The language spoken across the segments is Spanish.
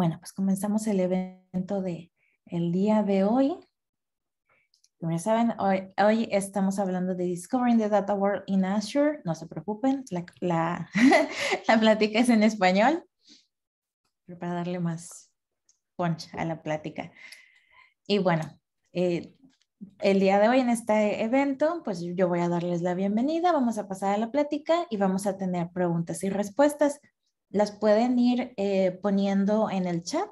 Bueno, pues comenzamos el evento de el día de hoy. Como ya saben, hoy, estamos hablando de Discovering the Data World in Azure. No se preocupen, la, plática es en español, pero para darle más punch a la plática. Y bueno, eh, el día de hoy en este evento, pues yo voy a darles la bienvenida, vamos a pasar a la plática y vamos a tener preguntas y respuestas las pueden ir eh, poniendo en el chat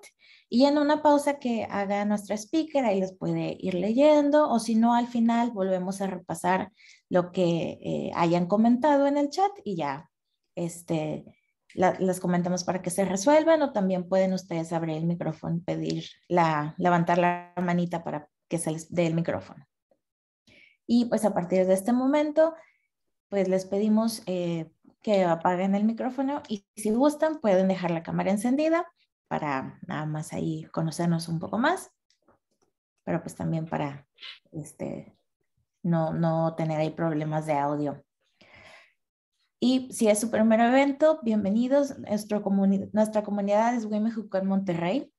y en una pausa que haga nuestra speaker, ahí les puede ir leyendo o si no, al final volvemos a repasar lo que eh, hayan comentado en el chat y ya este, las comentamos para que se resuelvan o también pueden ustedes abrir el micrófono, pedir la, levantar la manita para que se les dé el micrófono. Y pues a partir de este momento, pues les pedimos eh, que apaguen el micrófono y si gustan pueden dejar la cámara encendida para nada más ahí conocernos un poco más, pero pues también para este, no, no tener ahí problemas de audio. Y si es su primer evento, bienvenidos. Nuestro nuestra comunidad es Who en Monterrey.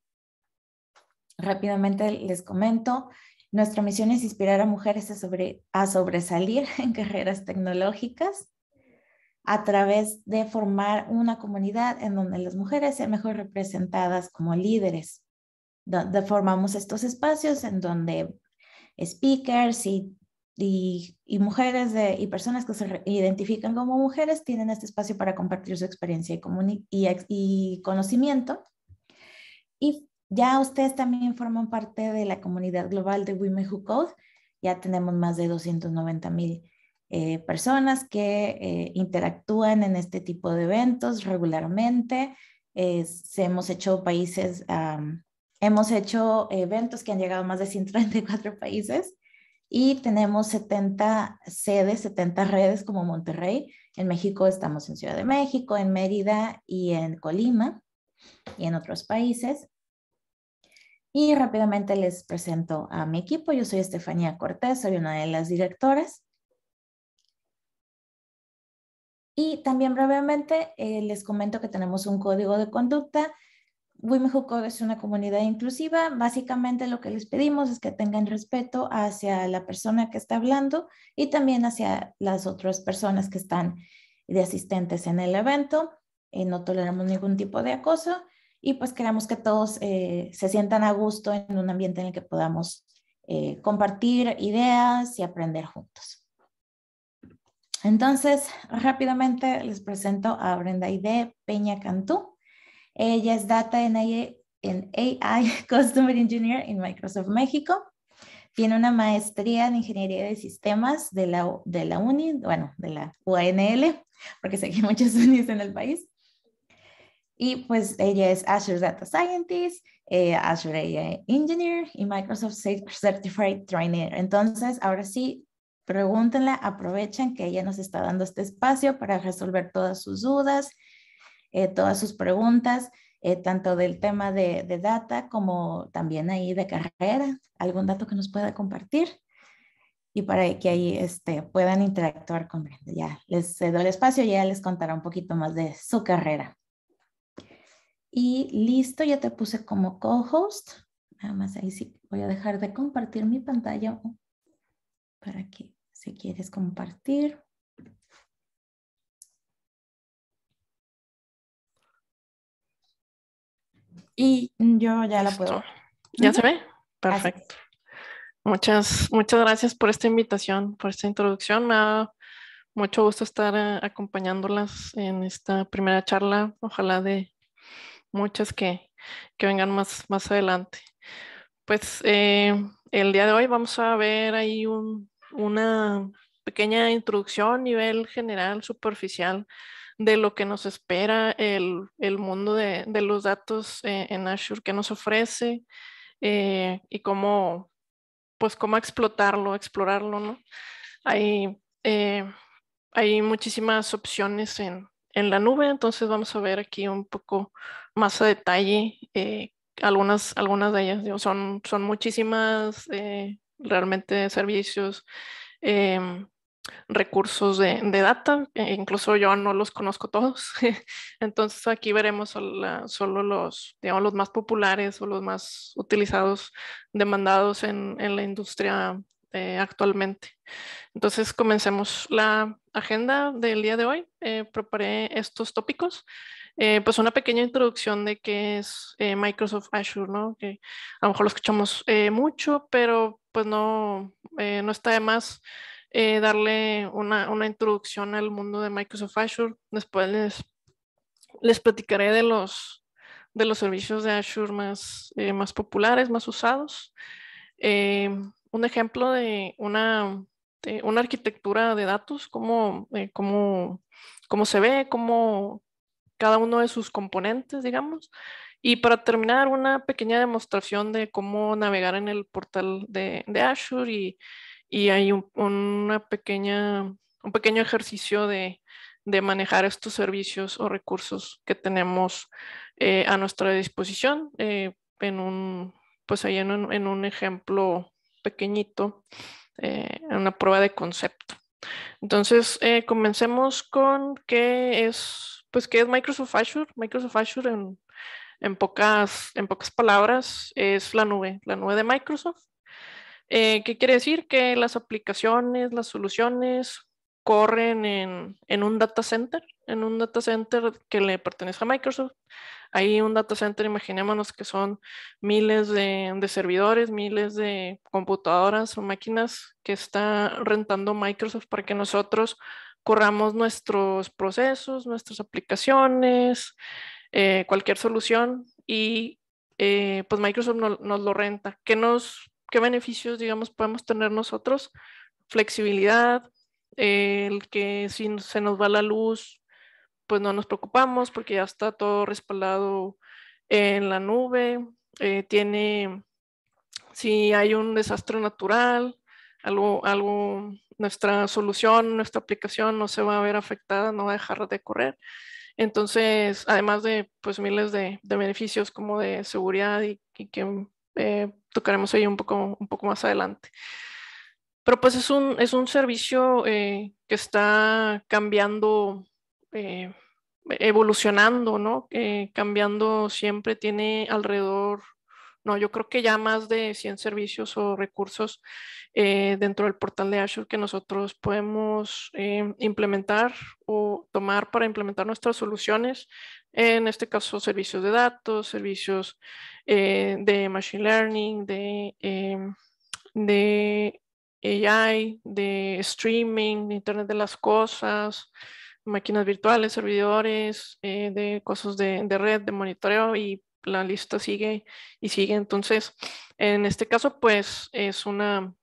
Rápidamente les comento, nuestra misión es inspirar a mujeres sobre a sobresalir en carreras tecnológicas a través de formar una comunidad en donde las mujeres sean mejor representadas como líderes. Donde formamos estos espacios en donde speakers y, y, mujeres y personas que se identifican como mujeres tienen este espacio para compartir su experiencia y, y conocimiento. Y ya ustedes también forman parte de la comunidad global de Women Who Code. Ya tenemos más de 290 mil eh, personas que eh, interactúan en este tipo de eventos regularmente. Eh, hemos hecho países, hemos hecho eventos que han llegado a más de 134 países y tenemos 70 sedes, 70 redes como Monterrey. En México estamos en Ciudad de México, en Mérida y en Colima y en otros países. Y rápidamente les presento a mi equipo. Yo soy Estefanía Cortés, soy una de las directoras. Y también brevemente eh, les comento que tenemos un código de conducta. Women Code es una comunidad inclusiva. Básicamente lo que les pedimos es que tengan respeto hacia la persona que está hablando y también hacia las otras personas que están de asistentes en el evento. Eh, no toleramos ningún tipo de acoso y pues queremos que todos eh, se sientan a gusto en un ambiente en el que podamos compartir ideas y aprender juntos. Entonces, rápidamente les presento a Brenda Ide Peña Cantú. Ella es Data en en AI Customer Engineer en Microsoft México. Tiene una maestría en Ingeniería de Sistemas de la, de la UNI, bueno, de la UNL, porque sé que hay muchas UNIs en el país. Y pues ella es Azure Data Scientist, eh, Azure AI Engineer y Microsoft Certified Trainer. Entonces, ahora sí, Pregúntenla, aprovechen que ella nos está dando este espacio para resolver todas sus dudas, eh, todas sus preguntas, eh, tanto del tema de, data como también ahí de carrera, algún dato que nos pueda compartir y para que ahí este, puedan interactuar con Brenda. Ya les doy el espacio y ya les contará un poquito más de su carrera. Y listo, ya te puse como co-host. Nada más ahí sí voy a dejar de compartir mi pantalla para que si quieres compartir. Y yo ya la puedo. ¿Ya se ve? Perfecto. Muchas, muchas gracias por esta invitación, por esta introducción. Me ha mucho gusto estar eh, acompañándolas en esta primera charla, ojalá de muchas que, vengan más, más adelante. Pues eh, el día de hoy vamos a ver ahí un, una pequeña introducción, a nivel general, superficial, de lo que nos espera el, el mundo de, de, los datos eh, en Azure, que nos ofrece eh, y cómo, pues, cómo explotarlo, explorarlo, ¿no? Hay, eh, hay muchísimas opciones en, en, la nube, entonces vamos a ver aquí un poco más a detalle algunas, algunas de ellas. son, son muchísimas realmente servicios, em, recursos de, data, e incluso yo no los conozco todos, entonces aquí veremos solo, los, digamos, los más populares o los más utilizados, demandados en, la industria eh, actualmente. Entonces comencemos la agenda del día de hoy. Eh, preparé estos tópicos. Eh, pues una pequeña introducción de qué es Microsoft Azure, ¿no? Que a lo mejor lo escuchamos mucho, pero pues eh, no, está de más eh, darle una, introducción al mundo de Microsoft Azure. Después les, les platicaré de los, servicios de Azure más, eh, populares, más usados. un ejemplo de una, arquitectura de datos, cómo, cómo se ve, cómo cada uno de sus componentes, digamos. Y para terminar, una pequeña demostración de cómo navegar en el portal de, Azure y, hay un, una pequeña, un pequeño ejercicio de, de, manejar estos servicios o recursos que tenemos eh, a nuestra disposición eh, en un, pues en un, ejemplo pequeñito, eh, en una prueba de concepto. Entonces, comencemos con qué es, pues qué es Microsoft Azure. Microsoft Azure en, en pocas, en pocas palabras, es la nube, la nube de Microsoft. Eh, ¿Qué quiere decir? Que las aplicaciones, las soluciones corren en, en, un data center, en un data center que le pertenece a Microsoft. Ahí un data center, imaginémonos que son miles de, de servidores, miles de computadoras o máquinas que está rentando Microsoft para que nosotros corramos nuestros procesos, nuestras aplicaciones, eh, cualquier solución y eh, pues Microsoft nos lo renta. ¿Qué, nos, ¿Qué beneficios, digamos, podemos tener nosotros? Flexibilidad, eh, el que si se nos va la luz, pues no nos preocupamos porque ya está todo respaldado en la nube. tiene, si hay un desastre natural, algo, algo, nuestra solución, nuestra aplicación no se va a ver afectada, no va a dejar de correr. Entonces, además de pues miles de, beneficios como de seguridad y, que eh, tocaremos ahí un poco, un poco más adelante. Pero pues es un, es un servicio eh, que está cambiando, eh, evolucionando, ¿no? cambiando siempre, tiene alrededor no, yo creo que ya más de 100 servicios o recursos eh, dentro del portal de Azure que nosotros podemos eh, implementar o tomar para implementar nuestras soluciones. En este caso, servicios de datos, servicios eh, de Machine Learning, de, AI, de streaming, Internet de las Cosas, máquinas virtuales, servidores, de cosas de, red, de monitoreo y la lista sigue y sigue. Entonces, en este caso, pues es una,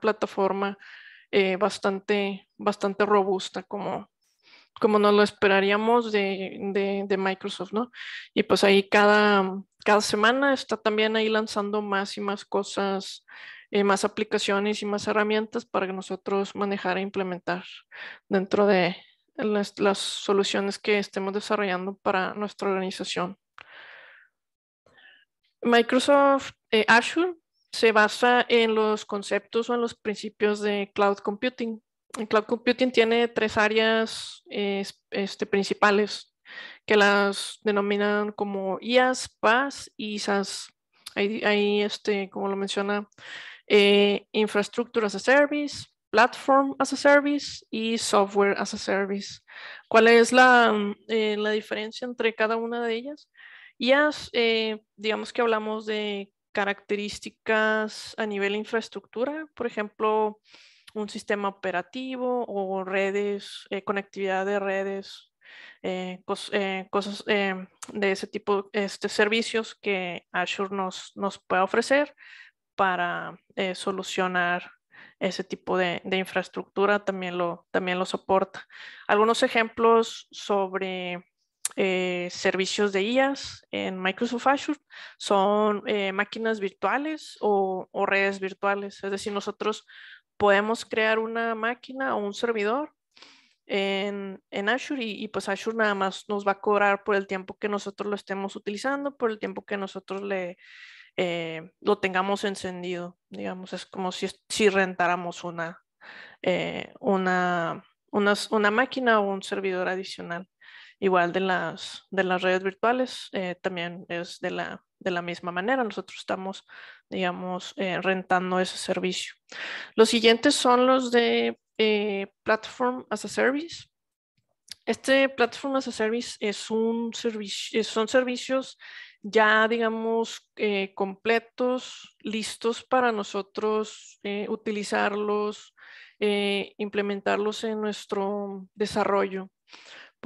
plataforma eh, bastante, bastante robusta, como, como nos lo esperaríamos de, de, Microsoft, ¿no? Y pues ahí cada, semana está también ahí lanzando más y más cosas, eh, más aplicaciones y más herramientas para que nosotros manejar e implementar dentro de las soluciones que estemos desarrollando para nuestra organización. Microsoft eh, Azure se basa en los conceptos o en los principios de cloud computing. El cloud computing tiene tres áreas este, principales que las denominan como IaaS, PaaS y SaaS. Ahí, este, como lo menciona, eh, Infrastructure as a Service, Platform as a Service y Software as a Service. ¿Cuál es la, eh, la diferencia entre cada una de ellas? Y eh, digamos que hablamos de características a nivel de infraestructura, por ejemplo, un sistema operativo o redes, eh, conectividad de redes, eh, cosas de ese tipo, este, servicios que Azure nos, nos puede ofrecer para solucionar ese tipo de, de, infraestructura, también lo, también lo soporta. Algunos ejemplos sobre eh, servicios de IAS en Microsoft Azure son eh, máquinas virtuales o, redes virtuales. Es decir, nosotros podemos crear una máquina o un servidor en, Azure y, pues Azure nada más nos va a cobrar por el tiempo que nosotros lo estemos utilizando, por el tiempo que nosotros le, eh, lo tengamos encendido. Digamos, es como si, si rentáramos una, una máquina o un servidor adicional. Igual de las, de las redes virtuales, eh, también es de la, misma manera. Nosotros estamos, digamos, eh, rentando ese servicio. Los siguientes son los de eh, Platform as a Service. Este Platform as a Service es un servicio, son servicios ya, digamos, completos, listos para nosotros utilizarlos, implementarlos en nuestro desarrollo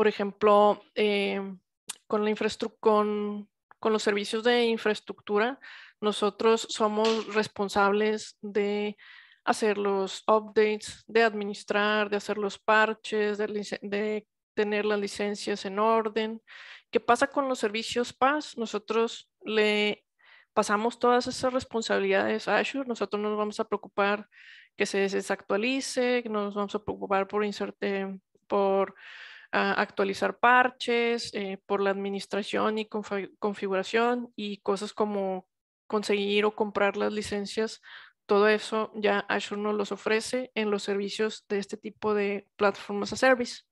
por ejemplo, em, con, la con los servicios de infraestructura, nosotros somos responsables de hacer los updates, de administrar, de hacer los parches, de, tener las licencias en orden. ¿Qué pasa con los servicios PAS? Nosotros le pasamos todas esas responsabilidades a Azure. Nosotros nos vamos a preocupar que se desactualice, nos vamos a preocupar por, inserte, por actualizar parches eh, por la administración y configuración y cosas como conseguir o comprar las licencias. Todo eso ya Azure nos los ofrece en los servicios de este tipo de plataformas a service.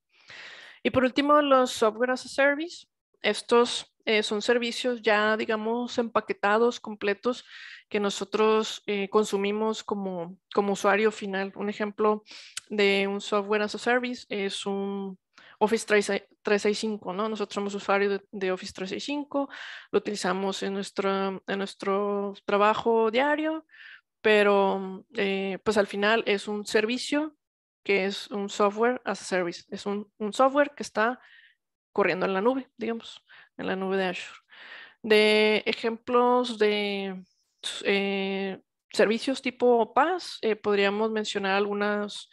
Y por último, los software as a service. Estos eh, son servicios ya, digamos, empaquetados, completos, que nosotros eh, consumimos como, como usuario final. Un ejemplo de un software as a service es un Office 365, ¿no? Nosotros somos usuarios de, Office 365, lo utilizamos en nuestro, en nuestro trabajo diario, pero eh, pues al final es un servicio que es un software as a service, es un, un software que está corriendo en la nube, digamos, en la nube de Azure. De ejemplos de eh, servicios tipo PaaS, eh, podríamos mencionar algunas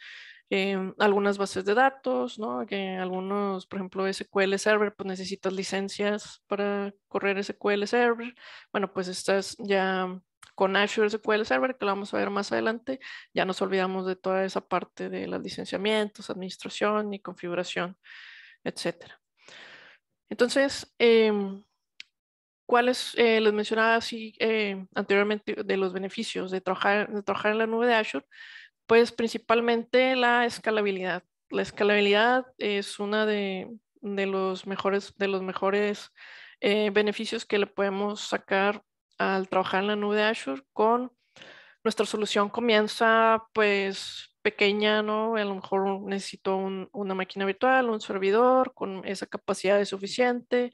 Em, algunas bases de datos, Que algunos, por ejemplo, SQL Server, pues necesitas licencias para correr SQL Server. Bueno, pues estás ya con Azure SQL Server, que lo vamos a ver más adelante, ya nos olvidamos de toda esa parte de los licenciamientos, administración y configuración, etcétera. Entonces, em, ¿cuáles eh, les mencionaba así eh, anteriormente de los beneficios de de trabajar en la nube de Azure? Pues principalmente la escalabilidad. La escalabilidad es una de, de los mejores, de los mejores eh, beneficios que le podemos sacar al trabajar en la nube de Azure con nuestra solución comienza pues pequeña, ¿no? A lo mejor necesito una máquina virtual, un servidor con esa capacidad de suficiente.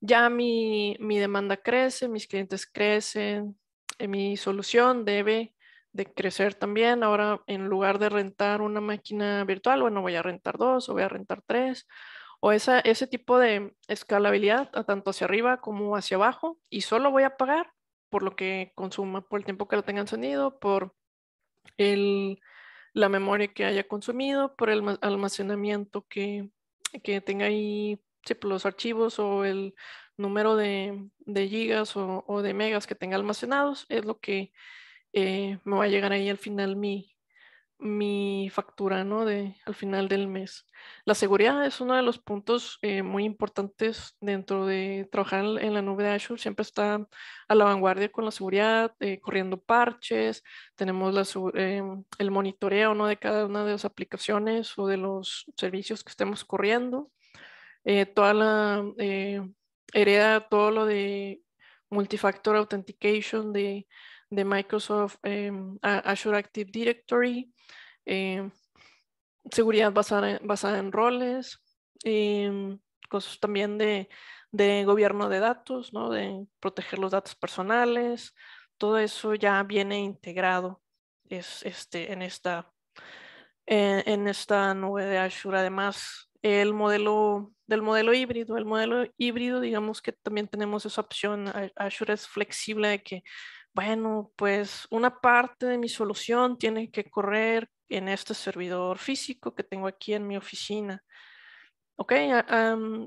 Ya mi, mi demanda crece, mis clientes crecen, eh, mi solución debe de crecer también. Ahora, en lugar de rentar una máquina virtual, bueno, voy a rentar dos o voy a rentar tres, o esa, ese tipo de escalabilidad, tanto hacia arriba como hacia abajo, y solo voy a pagar por lo que consuma, por el tiempo que lo tenga encendido, por la memoria que haya consumido, por el almacenamiento que, tenga ahí, pues, los archivos o el número de, gigas o de megas que tenga almacenados, es lo que eh, me va a llegar ahí al final mi, mi factura, ¿no? De, al final del mes. La seguridad es uno de los puntos eh, muy importantes dentro de trabajar en la nube de Azure. Siempre está a la vanguardia con la seguridad, eh, corriendo parches. Tenemos el monitoreo, ¿no? De cada una de las aplicaciones o de los servicios que estemos corriendo. toda la hereda, todo lo de multifactor authentication, de de Microsoft em, Azure Active Directory, em, seguridad basada, basada, en roles, em, cosas también de, de, gobierno de datos, ¿no? de proteger los datos personales, todo eso ya viene integrado es, este, en, esta, en esta nube de Azure. Además, el modelo del modelo híbrido, el modelo híbrido, digamos que también tenemos esa opción, Azure es flexible de que bueno, pues una parte de mi solución tiene que correr en este servidor físico que tengo aquí en mi oficina. Ok,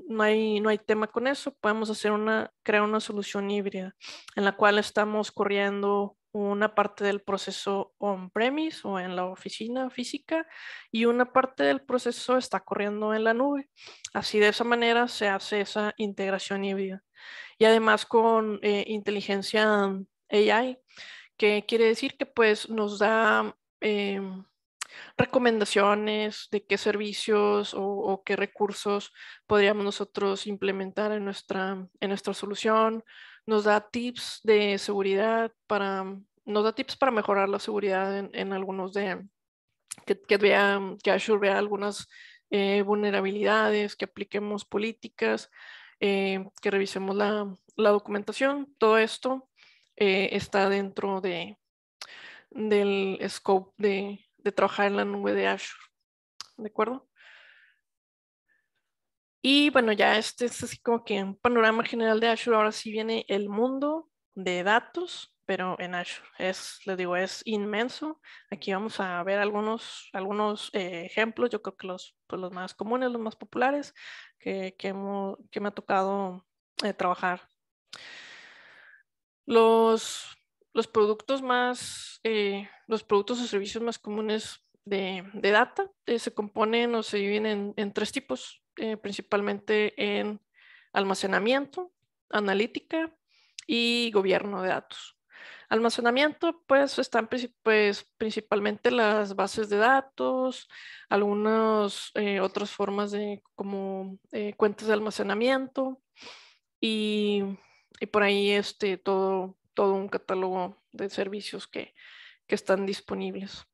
no, hay, no hay tema con eso. Podemos hacer una, crear una solución híbrida en la cual estamos corriendo una parte del proceso on-premise o en la oficina física y una parte del proceso está corriendo en la nube. Así de esa manera se hace esa integración híbrida. Y además con eh, inteligencia AI, que quiere decir que pues nos da em, recomendaciones de qué servicios o, qué recursos podríamos nosotros implementar en nuestra, en solución, nos da tips de seguridad para, nos da tips para mejorar la seguridad en, algunos de, que, vea, que Azure algunas eh, vulnerabilidades, que apliquemos políticas, eh, que revisemos la, documentación, todo esto eh, está dentro de, del scope de, trabajar en la nube de Azure. ¿De acuerdo? Y bueno, ya este es así como que un panorama general de Azure. Ahora sí viene el mundo de datos, pero en Azure. Es, les digo, es inmenso. Aquí vamos a ver algunos, algunos eh, ejemplos. Yo creo que los, pues, los más comunes, los más populares que, que, me ha tocado eh, trabajar. Los, los productos más, eh, los productos o servicios más comunes de, data eh, se componen o se dividen en, tres tipos, eh, principalmente en almacenamiento, analítica y gobierno de datos. Almacenamiento, pues están pues, principalmente las bases de datos, algunas otras formas de como cuentas de almacenamiento y y por ahí este, todo, todo un catálogo de servicios que, que están disponibles.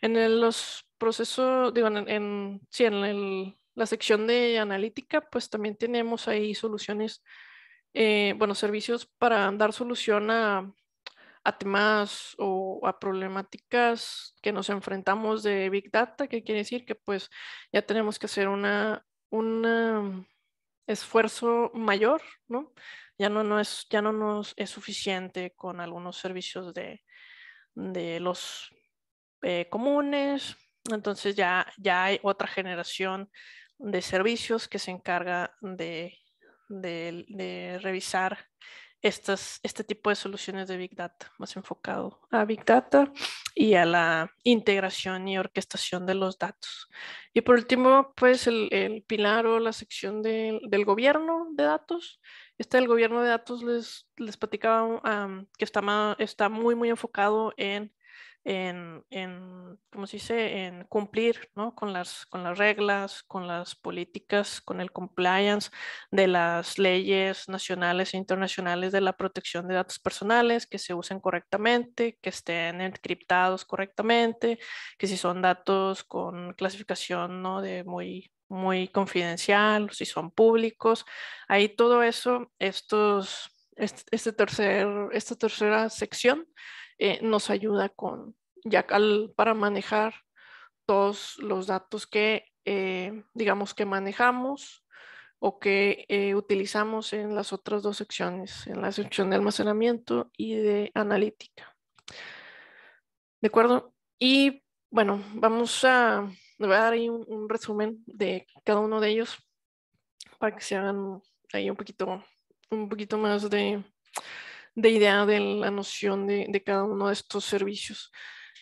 En los procesos, digo, en, sí, en la sección de analítica, pues también tenemos ahí soluciones, eh, bueno, servicios para dar solución a, a temas o a problemáticas que nos enfrentamos de Big Data, que quiere decir que pues ya tenemos que hacer una, un esfuerzo mayor, ¿no? ya no, no es, ya no nos es suficiente con algunos servicios de, de los eh, comunes. Entonces ya, ya hay otra generación de servicios que se encarga de, de, revisar este tipo de soluciones de Big Data, más enfocado a Big Data y a la integración y orquestación de los datos. Y por último, pues el, pilar o la sección del gobierno de datos, este del gobierno de datos les, les platicaba que está, está muy, muy enfocado en, en, en dice?, en cumplir con, las, con las reglas, con las políticas, con el compliance de las leyes nacionales e internacionales de la protección de datos personales, que se usen correctamente, que estén encriptados correctamente, que si son datos con clasificación ¿no? de muy muy confidencial, si son públicos. Ahí todo eso, estos, este, tercer, esta tercera sección eh, nos ayuda con, ya para manejar todos los datos que, eh, digamos, que manejamos o que eh, utilizamos en las otras dos secciones, en la sección de almacenamiento y de analítica. ¿De acuerdo? Y bueno, vamos a voy a dar ahí un, resumen de cada uno de ellos para que se hagan ahí un poquito, un poquito más de, de idea de la noción de, de, cada uno de estos servicios.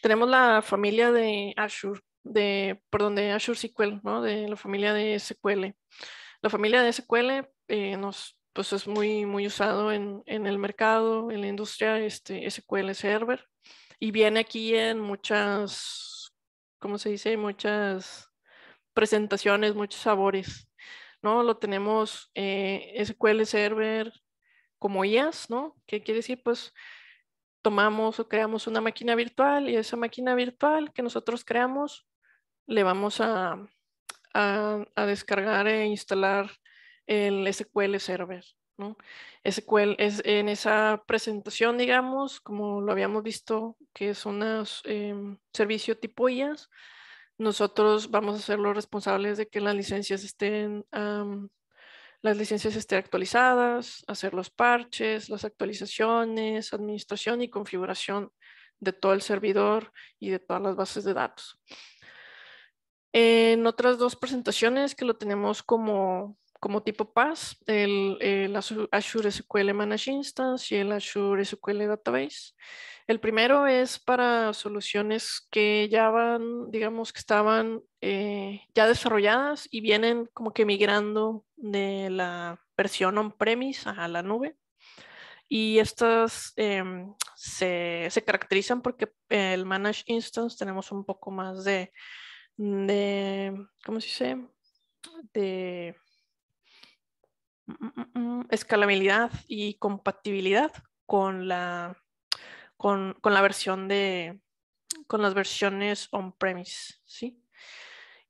Tenemos la familia de Azure, de, perdón, de Azure SQL, ¿no? De la familia de SQL. La familia de SQL eh, nos, pues es muy, muy usado en, en, el mercado, en la industria, este SQL Server, y viene aquí en muchas como se dice, muchas presentaciones, muchos sabores, ¿no? Lo tenemos eh, SQL Server como IAS, ¿no? ¿Qué quiere decir? Pues tomamos o creamos una máquina virtual y esa máquina virtual que nosotros creamos le vamos a descargar e instalar el SQL Server es en esa presentación, digamos, como lo habíamos visto, que es un em, servicio tipo IAS, nosotros vamos a ser los responsables de que las licencias estén, las licencias estén actualizadas, hacer los parches, las actualizaciones, administración y configuración de todo el servidor y de todas las bases de datos. En otras dos presentaciones que lo tenemos como como tipo PaaS, el, el, Azure SQL Managed Instance y el Azure SQL Database. El primero es para soluciones que ya van, digamos que estaban eh, ya desarrolladas y vienen como que migrando de la versión on-premise a la nube. Y estas em, se, se, caracterizan porque el Managed Instance tenemos un poco más de, de ¿cómo se dice? De Mm, mm, mm, escalabilidad y compatibilidad con la, con, la versión de, con las versiones on-premise, ¿sí?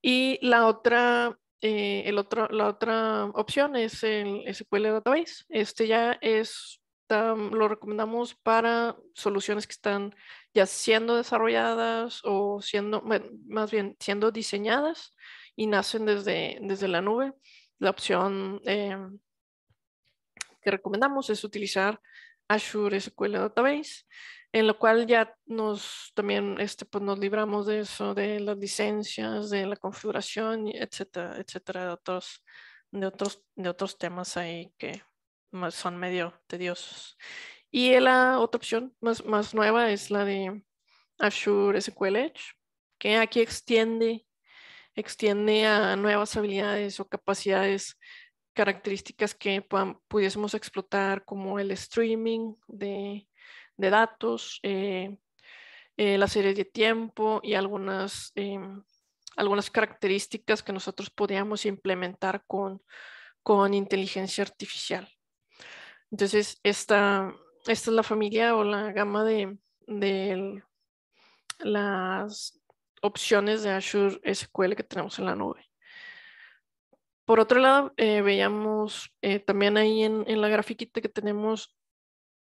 Y la otra, eh, el otro, la otra opción es el SQL Database. Este ya es, lo recomendamos para soluciones que están ya siendo desarrolladas o siendo, más bien, siendo diseñadas y nacen desde, desde la nube. La opción em, que recomendamos es utilizar Azure SQL Database, en lo cual ya nos también este, pues nos libramos de eso, de las licencias, de la configuración, etcétera, etcétera, de otros, de otros, de otros temas ahí que son medio tediosos. Y la otra opción más, más nueva es la de Azure SQL Edge, que aquí extiende, extiende a nuevas habilidades o capacidades características que pudiésemos explotar como el streaming de, datos, eh, eh, la serie de tiempo y algunas, eh, algunas características que nosotros podíamos implementar con, con inteligencia artificial. Entonces, esta, esta es la familia o la gama de, de las opciones de Azure SQL que tenemos en la nube. Por otro lado, eh, veíamos eh, también ahí en, la grafiquita que tenemos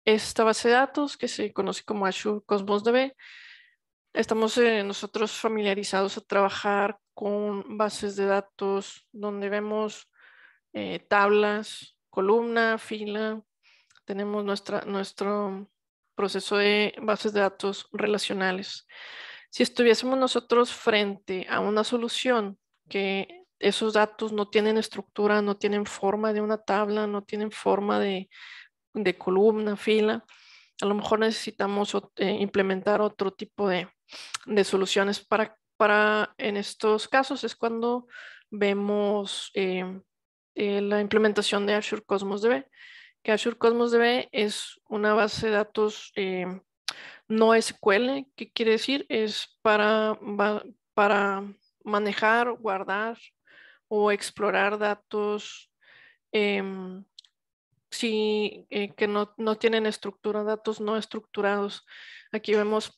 esta base de datos que se conoce como Azure Cosmos DB. Estamos eh, nosotros familiarizados a trabajar con bases de datos donde vemos tablas, columna, fila. Tenemos nuestra, nuestro proceso de bases de datos relacionales. Si estuviésemos nosotros frente a una solución que esos datos no tienen estructura, no tienen forma de una tabla, no tienen forma de, columna, fila. A lo mejor necesitamos eh, implementar otro tipo de, soluciones para, en estos casos es cuando vemos em, eh, la implementación de Azure Cosmos DB, que Azure Cosmos DB es una base de datos em, no SQL, ¿qué quiere decir? Es para manejar, guardar o explorar datos em, eh, que no, tienen estructura, datos no estructurados. Aquí vemos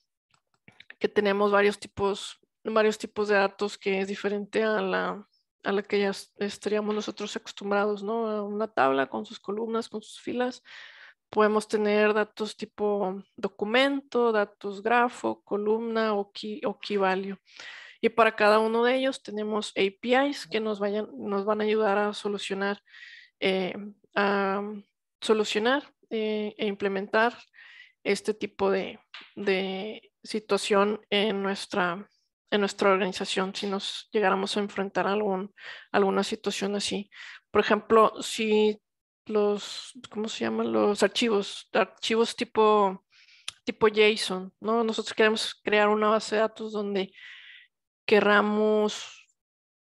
que tenemos varios tipos, varios tipos de datos que es diferente a la, que ya estaríamos nosotros acostumbrados, ¿no? una tabla con sus columnas, con sus filas. Podemos tener datos tipo documento, datos grafo, columna o key, o key value. Y para cada uno de ellos tenemos APIs que nos, vayan, nos van a ayudar a solucionar, eh, a solucionar eh, e implementar este tipo de, de, situación en nuestra, en nuestra organización si nos llegáramos a enfrentar algún, alguna situación así. Por ejemplo, si los, ¿cómo se llaman? Los archivos, archivos tipo, tipo JSON, ¿no? Nosotros queremos crear una base de datos donde queramos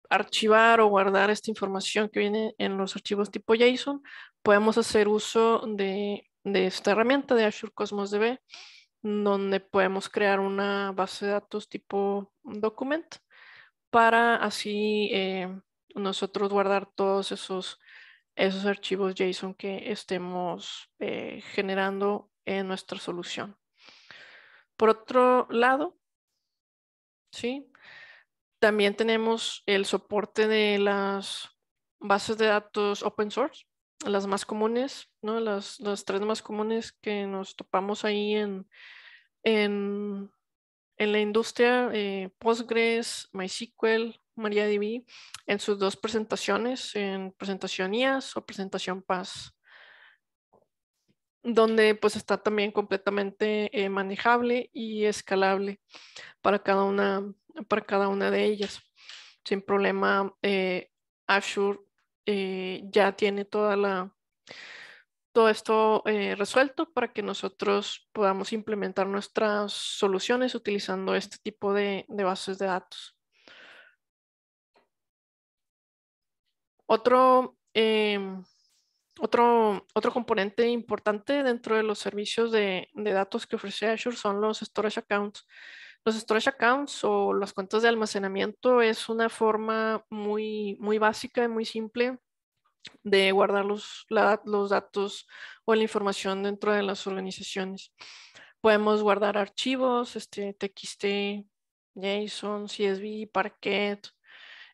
archivar o guardar esta información que viene en los archivos tipo JSON, podemos hacer uso de, esta herramienta de Azure Cosmos DB, donde podemos crear una base de datos tipo document para así eh, nosotros guardar todos esos, esos archivos JSON que estemos eh, generando en nuestra solución. Por otro lado, ¿sí? También tenemos el soporte de las bases de datos open source, las más comunes, ¿no? las, las tres más comunes que nos topamos ahí en, en, en la industria, eh, Postgres, MySQL, MariaDB, en sus dos presentaciones, en presentación IAS o presentación PAS donde pues está también completamente eh, manejable y escalable para cada una para cada una de ellas. Sin problema, eh, Azure eh, ya tiene todo esto eh, resuelto para que nosotros podamos implementar nuestras soluciones utilizando este tipo de, bases de datos. Em, otro, otro, componente importante dentro de los servicios de, de datos que ofrece Azure son los storage accounts. Los storage accounts o las cuentas de almacenamiento es una forma muy, básica y muy simple de guardar los, datos o la información dentro de las organizaciones. Podemos guardar archivos, este, TXT, JSON, CSV, Parquet,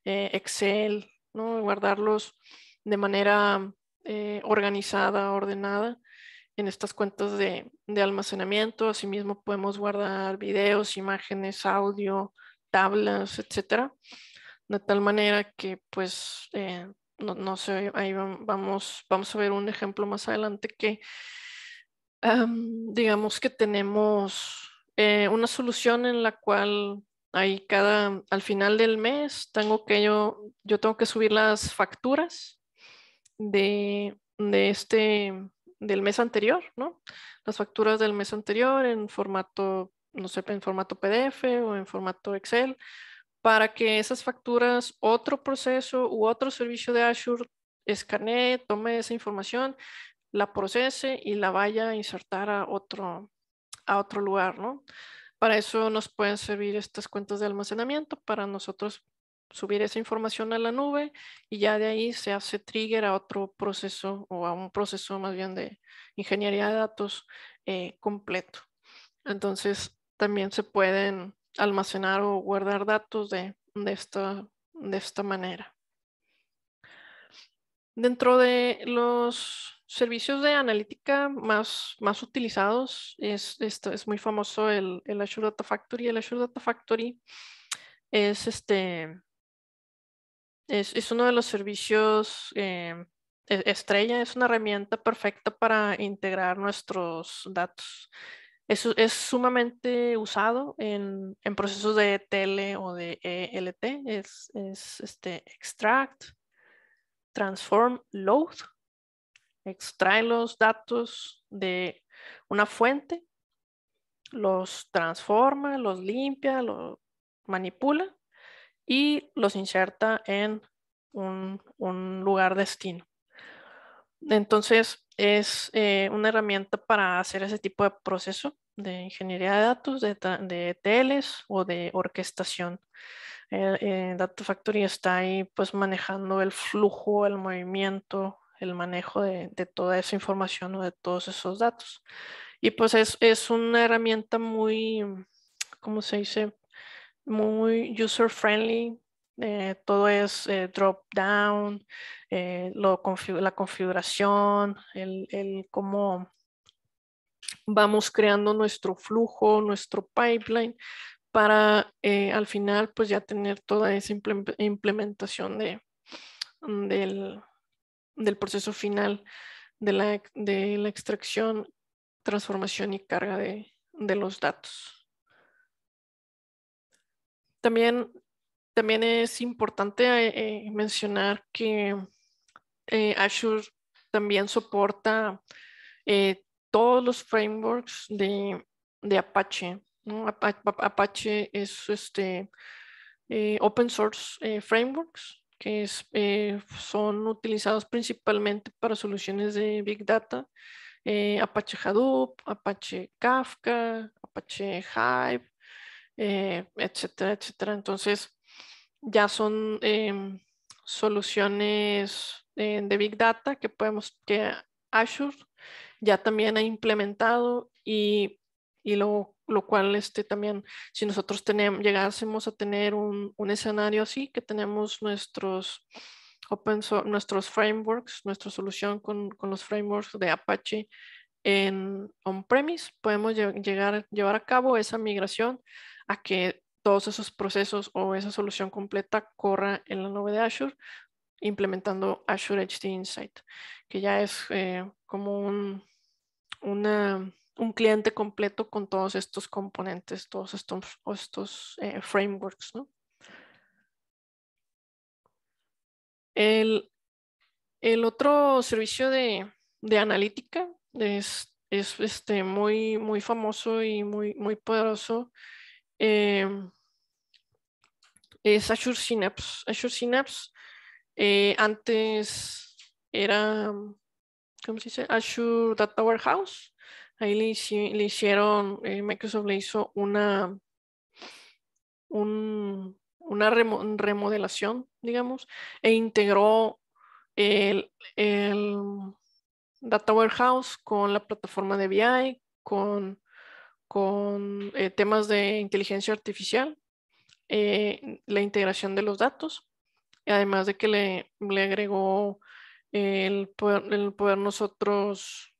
eh, Excel, ¿no? guardarlos de manera eh, organizada, ordenada en estas cuentas de, almacenamiento. Asimismo, podemos guardar videos, imágenes, audio, tablas, etcétera, de tal manera que pues eh, no, sé, ahí vamos, vamos a ver un ejemplo más adelante que digamos que tenemos eh, una solución en la cual ahí cada, al final del mes tengo que yo, yo tengo que subir las facturas de, de este del mes anterior, ¿no? Las facturas del mes anterior en formato, no sé, en formato PDF o en formato Excel, para que esas facturas, otro proceso u otro servicio de Azure escanee, tome esa información, la procese y la vaya a insertar a otro, a otro lugar, ¿no? Para eso nos pueden servir estas cuentas de almacenamiento para nosotros subir esa información a la nube y ya de ahí se hace trigger a otro proceso o a un proceso más bien de ingeniería de datos eh, completo. Entonces, también se pueden almacenar o guardar datos de, de, esta, de esta manera. Dentro de los servicios de analítica más, más utilizados, es, esto es muy famoso el, el Azure Data Factory. El Azure Data Factory es este, es, uno de los servicios em, e, estrella, es una herramienta perfecta para integrar nuestros datos. Es, sumamente usado en, en, procesos de ETL o de ELT. Es, es este, extract, transform, load. Extrae los datos de una fuente, los transforma, los limpia, los manipula y los inserta en un, lugar destino. Entonces, es eh, una herramienta para hacer ese tipo de proceso de ingeniería de datos, de, de o de orquestación. Eh, Data Factory está ahí pues manejando el flujo, el movimiento, el manejo de, toda esa información o de todos esos datos. Y pues es, es una herramienta muy, ¿cómo se dice? muy user friendly. Eh, todo es eh, drop down, eh, la configuración, el, el cómo vamos creando nuestro flujo, nuestro pipeline, para al final pues ya tener toda esa implementación de, mm, del, proceso final de la, extracción, transformación y carga de los datos. También, también es importante eh, eh, mencionar que eh, Azure también soporta todos los frameworks de, Apache. Apache es este, open source frameworks que son utilizados principalmente para soluciones de Big Data. Apache Hadoop, Apache Kafka, Apache Hive, eh, etcétera, etcétera. Entonces, ya son em, soluciones eh, de Big Data que podemos, que Azure ya también ha implementado y, lo, lo, cual este, también, si nosotros tenemos, llegásemos a tener un, escenario así, que tenemos nuestros open nuestros frameworks, nuestra solución con los frameworks de Apache, en on-premise podemos llevar a cabo esa migración a que todos esos procesos o esa solución completa corra en la nube de Azure, implementando Azure HD Insight, que ya es eh, como un, cliente completo con todos estos componentes, todos estos, estos eh, frameworks. El, otro servicio de analítica es, este, muy, muy famoso y muy, muy poderoso. Em, es Azure Synapse. Azure Synapse eh, antes era, um, ¿cómo se dice? Azure Data Warehouse. Ahí le, hicieron, eh, Microsoft le hizo una, una remodelación, digamos, e integró el, el Data Warehouse, con la plataforma de BI, con, eh, temas de inteligencia artificial, eh, la integración de los datos, además de que le, agregó el poder, nosotros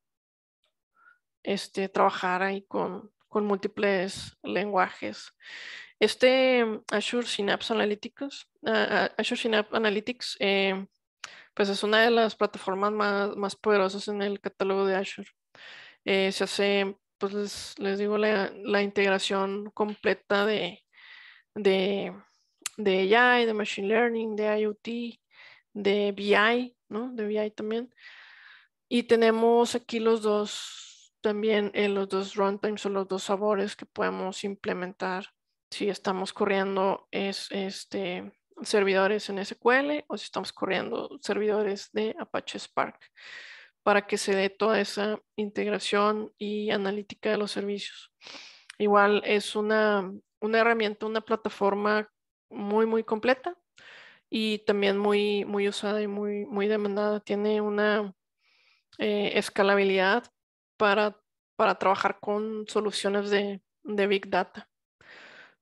este, trabajar ahí con, con múltiples lenguajes. Este Azure Synapse Analytics, ah, ah, Azure Synapse Analytics eh, pues es una de las plataformas más, poderosas en el catálogo de Azure. Eh, se hace, pues les, digo, la, integración completa de, de, de AI, de Machine Learning, de IoT, de BI, ¿no? De BI también. Y tenemos aquí los dos, también en eh, los dos runtimes o los dos sabores que podemos implementar si estamos corriendo es, este, servidores en SQL o si estamos corriendo servidores de Apache Spark para que se dé toda esa integración y analítica de los servicios. Igual es una, una herramienta, una plataforma muy, muy completa y también muy, muy usada y muy, muy demandada. Tiene una eh, escalabilidad para, para trabajar con soluciones de, Big Data.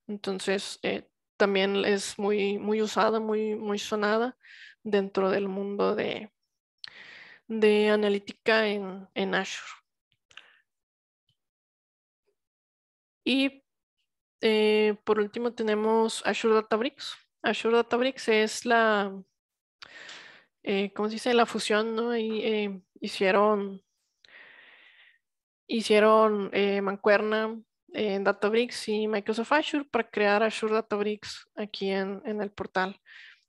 Entonces, eh, también es muy, muy usada, muy, muy sonada dentro del mundo de, de analítica en, Azure. Y eh, por último tenemos Azure Databricks. Azure Databricks es la, eh, se dice? La fusión, ¿no? Y, eh, hicieron, hicieron mancuerna Databricks y Microsoft Azure para crear Azure Databricks aquí en, el portal.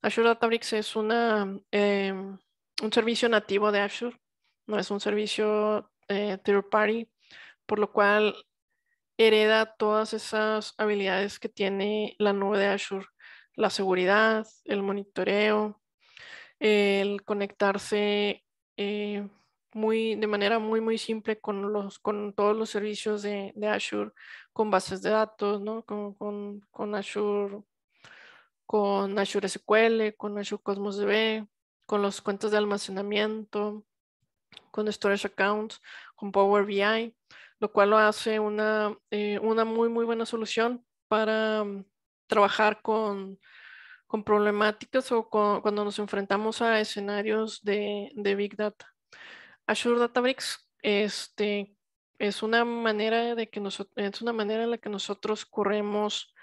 Azure Databricks es una, em, un servicio nativo de Azure, no es un servicio eh, third party, por lo cual hereda todas esas habilidades que tiene la nube de Azure, la seguridad, el monitoreo, el conectarse eh, de manera muy, muy simple con, los, con todos los servicios de, Azure, con bases de datos, con, con, con, Azure, SQL, con Azure Cosmos DB, con los cuentas de almacenamiento, con Storage Accounts, con Power BI, lo cual lo hace eh, una, muy, muy buena solución para mm, trabajar con, problemáticas o cuando nos enfrentamos a escenarios de Big Data. Azure Databricks este, es una manera de que nosotros, es una manera en la que nosotros corremos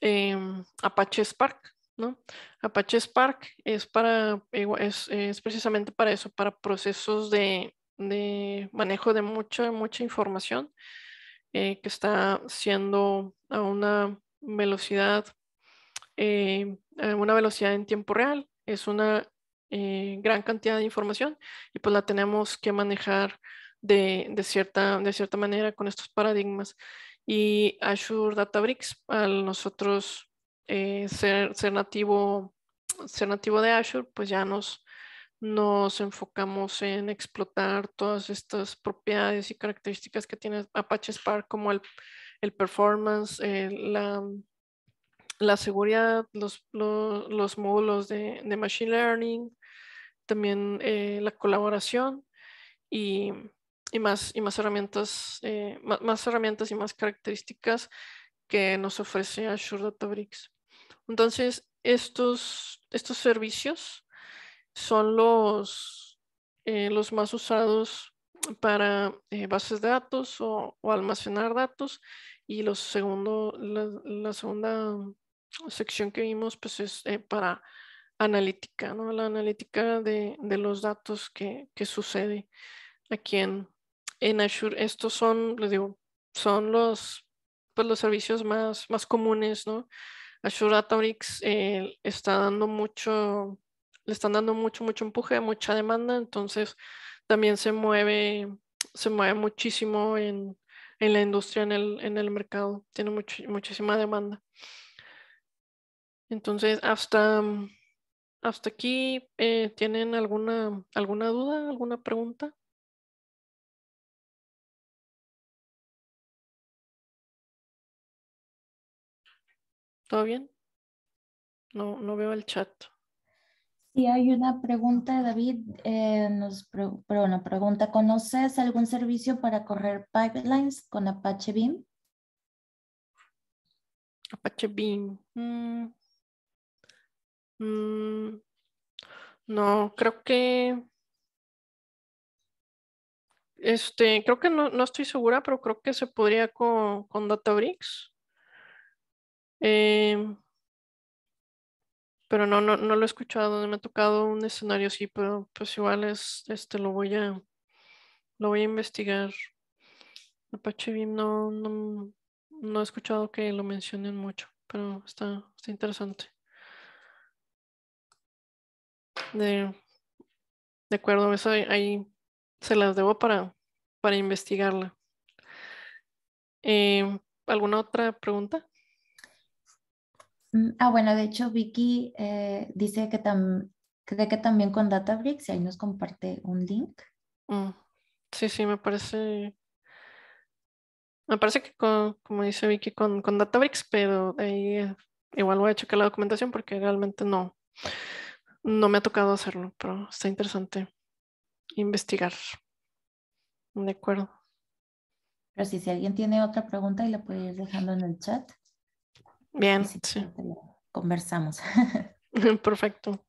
em, Apache Spark, ¿no? Apache Spark es para, es, precisamente para eso, para procesos de, manejo de mucha, mucha información eh, que está siendo a una velocidad, eh, a una velocidad en tiempo real. Es una eh, gran cantidad de información y pues la tenemos que manejar de, de, cierta, de cierta manera con estos paradigmas. Y Azure Databricks, al nosotros eh, ser, ser, nativo, ser nativo de Azure, pues ya nos, nos enfocamos en explotar todas estas propiedades y características que tiene Apache Spark, como el, el performance, la, la, seguridad, los, los, los módulos de, de, Machine Learning, también eh, la colaboración y, más, más, herramientas, eh, más, herramientas y más características que nos ofrece Azure Databricks. Entonces, estos, estos servicios son los, eh, los más usados para bases de datos o, almacenar datos y los segundo, la, la segunda sección que vimos pues es para analítica, ¿no? La analítica de, de los datos que, que, sucede aquí en, en Azure. Estos son, les digo, son los, pues los servicios más, más comunes, ¿no? Azure Databricks eh, está dando mucho, le están dando mucho, mucho empuje, mucha demanda, entonces también se mueve, se mueve muchísimo en, en la industria, en el, en el mercado, tiene muchísima demanda. Entonces, hasta mm, hasta aquí, eh, ¿tienen alguna, alguna duda, alguna pregunta? ¿Todo bien? No, no veo el chat. Sí, hay una pregunta, David, eh, nos una pregunta, ¿conoces algún servicio para correr pipelines con Apache Beam? Apache Beam. Mm, Mm, no, creo que... Este, creo que no, estoy segura, pero creo que se podría con, Databricks. Eh, pero no, no, no, lo he escuchado, me ha tocado un escenario así, pero pues igual es, este, lo voy a, lo voy a investigar. Apache no, no, no he escuchado que lo mencionen mucho, pero está, está interesante. De, de acuerdo, eso ahí se las debo para, para investigarla. Eh, ¿Alguna otra pregunta? Mm, ah, bueno, de hecho, Vicky eh, dice que tam, cree que también con Databricks, y ahí nos comparte un link. Mm, sí, sí, me parece. Me parece que, como dice Vicky, con, Databricks, pero ahí eh, igual voy a checar la documentación porque realmente no, no me ha tocado hacerlo, pero está interesante investigar. De acuerdo. Pero si, alguien tiene otra pregunta y la puede ir dejando en el chat. Bien, sí. Conversamos. Perfecto.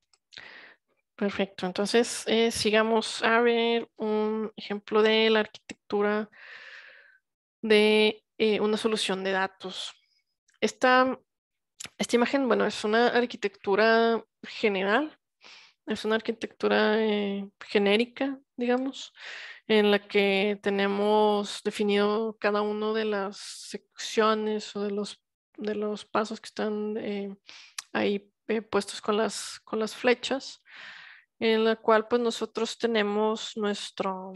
Perfecto. Entonces, eh, sigamos a ver un ejemplo de la arquitectura de eh, una solución de datos. esta imagen, bueno, es una arquitectura general es una arquitectura eh, genérica, digamos, en la que tenemos definido cada uno de las secciones o de los, de los pasos que están eh, ahí eh, puestos con las, con las flechas, en la cual pues nosotros tenemos nuestro,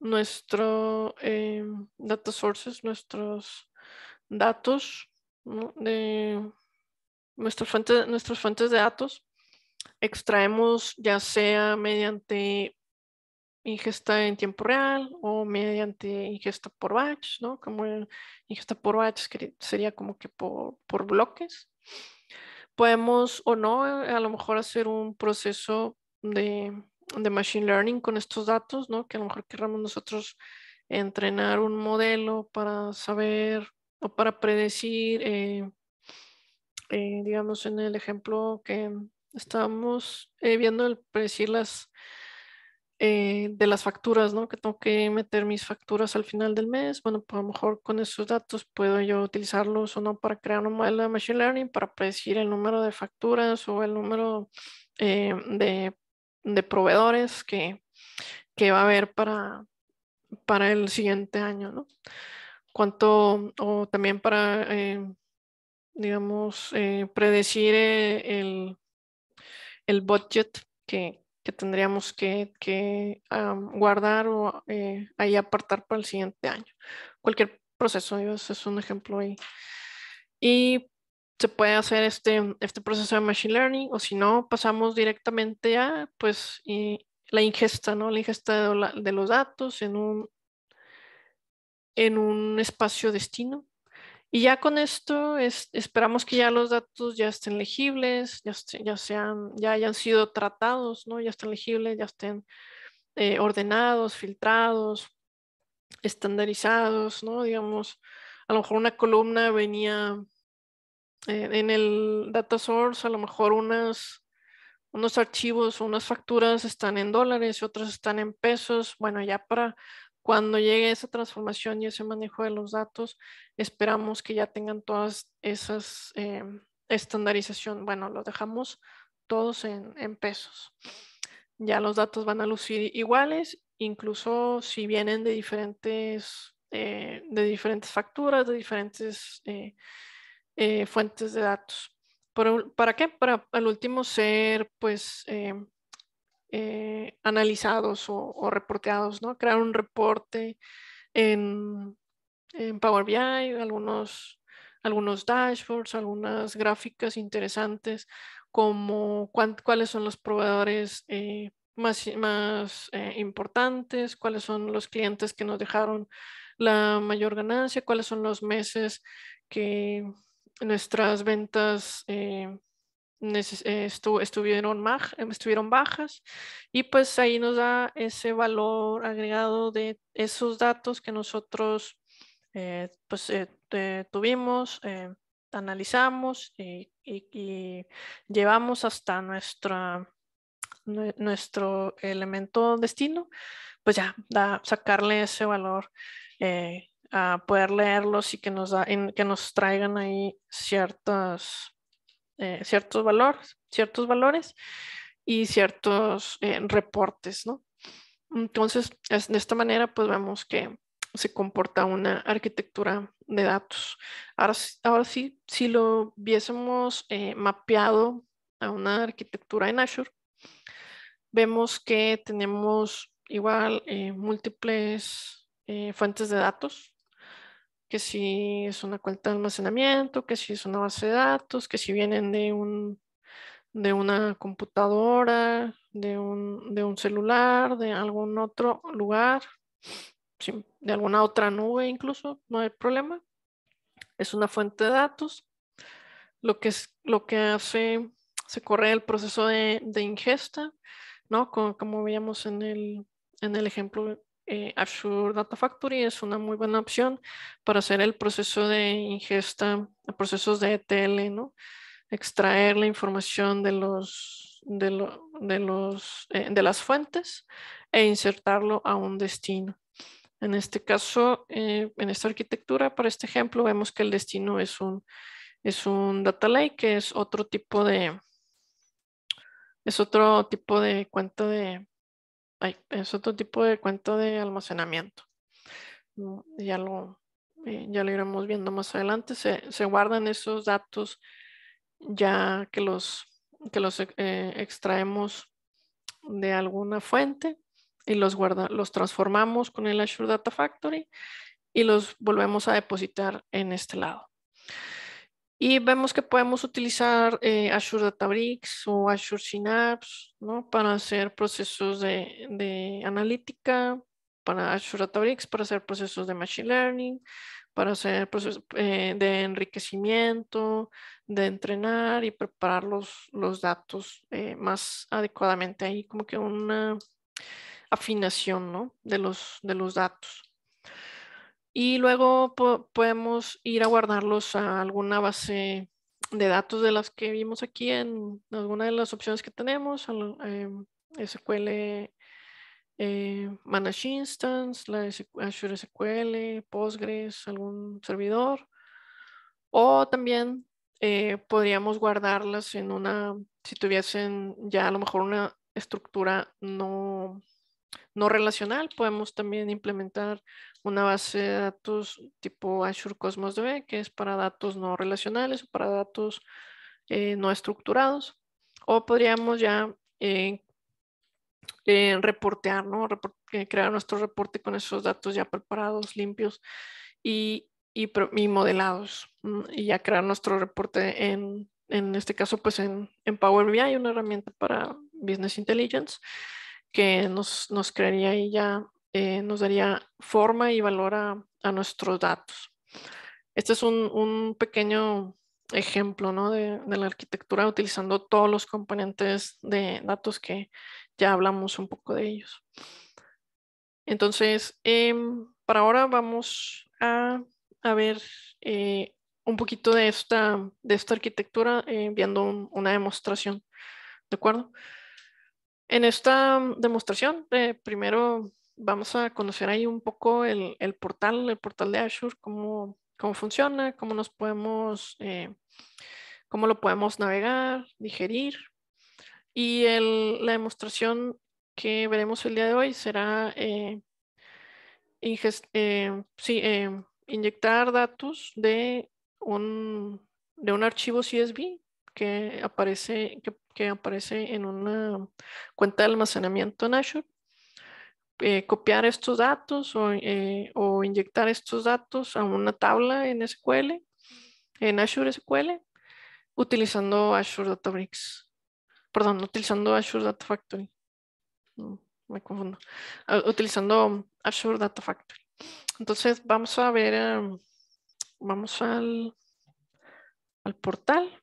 nuestro data sources, nuestros datos, de nuestras fuentes, nuestras fuentes de datos extraemos ya sea mediante ingesta en tiempo real o mediante ingesta por batch, ¿no? Como ingesta por batch sería como que por, por bloques. Podemos o no eh, a lo mejor hacer un proceso de, machine learning con estos datos, ¿no? Que a lo mejor querramos nosotros entrenar un modelo para saber o para predecir, eh, eh, digamos en el ejemplo que Estamos eh, viendo el predecir las eh, de las facturas, ¿no? Que tengo que meter mis facturas al final del mes. Bueno, pues a lo mejor con esos datos puedo yo utilizarlos o no para crear un modelo de Machine Learning para predecir el número de facturas o el número eh, de, de, proveedores que, que, va a haber para, para el siguiente año, ¿no? Cuánto, o también para, digamos, predecir el el budget que, tendríamos que, guardar o eh, ahí apartar para el siguiente año. Cualquier proceso, eso es un ejemplo ahí. Y se puede hacer este, este proceso de Machine Learning o si no, pasamos directamente a pues, la ingesta, ¿no? La ingesta de, los datos en un, en un espacio destino y ya con esto esperamos que ya los datos ya estén legibles, ya, ya, sean, ya hayan sido tratados, ¿no? ya estén legibles, ya estén eh, ordenados, filtrados, estandarizados, ¿no? digamos, a lo mejor una columna venía eh, en el data source, a lo mejor unas, unos archivos, o unas facturas están en dólares, otras están en pesos, bueno, ya para cuando llegue esa transformación y ese manejo de los datos, esperamos que ya tengan todas esas eh, estandarización. Bueno, los dejamos todos en, pesos. Ya los datos van a lucir iguales, incluso si vienen de diferentes, eh, de diferentes facturas, de diferentes eh, eh, fuentes de datos. ¿Para, qué? Para al último ser pues em, eh, analizados o, reporteados, ¿no? Crear un reporte en, Power BI, algunos, algunos dashboards, algunas gráficas interesantes, como cuáles son los proveedores eh, más, eh, importantes, cuáles son los clientes que nos dejaron la mayor ganancia, cuáles son los meses que nuestras ventas eh, estuvieron, em, estuvieron bajas y pues ahí nos da ese valor agregado de esos datos que nosotros eh, pues, eh, tuvimos, analizamos y, llevamos hasta nuestra, nuestro elemento destino, pues ya, da, sacarle ese valor a poder leerlos y que nos, da, que nos traigan ahí ciertas eh, ciertos valores, ciertos valores y ciertos eh, reportes, ¿no? Entonces, de esta manera, pues vemos que se comporta una arquitectura de datos. Ahora, sí, si lo viésemos eh, mapeado a una arquitectura en Azure, vemos que tenemos igual múltiples fuentes de datos, que si es una cuenta de almacenamiento, que si es una base de datos, que si vienen de, un, de una computadora, de un, de un celular, de algún otro lugar, de alguna otra nube incluso, no hay problema. Es una fuente de datos. Lo que, es, lo que hace, se corre el proceso de, de ingesta, ¿no? Como, como veíamos en el, en el ejemplo eh, Azure Data Factory es una muy buena opción para hacer el proceso de ingesta, procesos de ETL, ¿no? Extraer la información de los, de, los, eh, de las fuentes e insertarlo a un destino. En este caso, eh, en esta arquitectura, para este ejemplo, vemos que el destino es un, es un data lake, que es otro tipo de, es otro tipo de cuenta de, es otro tipo de cuento de almacenamiento. Ya, lo, eh, ya lo iremos viendo más adelante. Se, guardan esos datos ya que los, que los eh, extraemos de alguna fuente y los, guarda, los transformamos con el Azure Data Factory y los volvemos a depositar en este lado. Y vemos que podemos utilizar eh, Azure Databricks o Azure Synapse para hacer procesos de, analítica, para Azure Databricks para hacer procesos de Machine Learning, para hacer procesos eh, de enriquecimiento, de entrenar y preparar los, datos eh, más adecuadamente. Ahí como que una afinación de los datos y luego podemos ir a guardarlos a alguna base de datos de las que vimos aquí en alguna de las opciones que tenemos, em, SQL eh, Manage Instance, la Azure SQL, Postgres, algún servidor. O también eh, podríamos guardarlas en una, si tuviesen ya a lo mejor una estructura no no relacional, podemos también implementar una base de datos tipo Azure Cosmos DB, que es para datos no relacionales o para datos eh, no estructurados. O podríamos ya eh, eh, reportear, crear nuestro reporte con esos datos ya preparados, limpios y, modelados. Mm, y ya crear nuestro reporte en, este caso, pues en, en Power BI, una herramienta para Business Intelligence que nos, crearía y ya eh, nos daría forma y valor a, nuestros datos. Este es un, pequeño ejemplo de, la arquitectura utilizando todos los componentes de datos que ya hablamos un poco de ellos. Entonces, em, para ahora vamos a, ver eh, un poquito de esta, de esta arquitectura eh, viendo una demostración. ¿De acuerdo? En esta demostración, eh, primero vamos a conocer ahí un poco el, el, portal, el portal de Azure, cómo, cómo funciona, cómo nos podemos, eh, cómo lo podemos navegar, digerir. Y la demostración que veremos el día de hoy será eh, sí, inyectar datos de un, de un archivo CSV que aparece, que que aparece en una cuenta de almacenamiento en Azure. Eh, copiar estos datos eh, o, inyectar estos datos a una tabla en SQL, en Azure SQL, utilizando Azure Databricks. Perdón, utilizando Azure Data Factory. me confundo. Ah, utilizando Azure Data Factory. Entonces vamos a ver, ah, vamos al, al portal.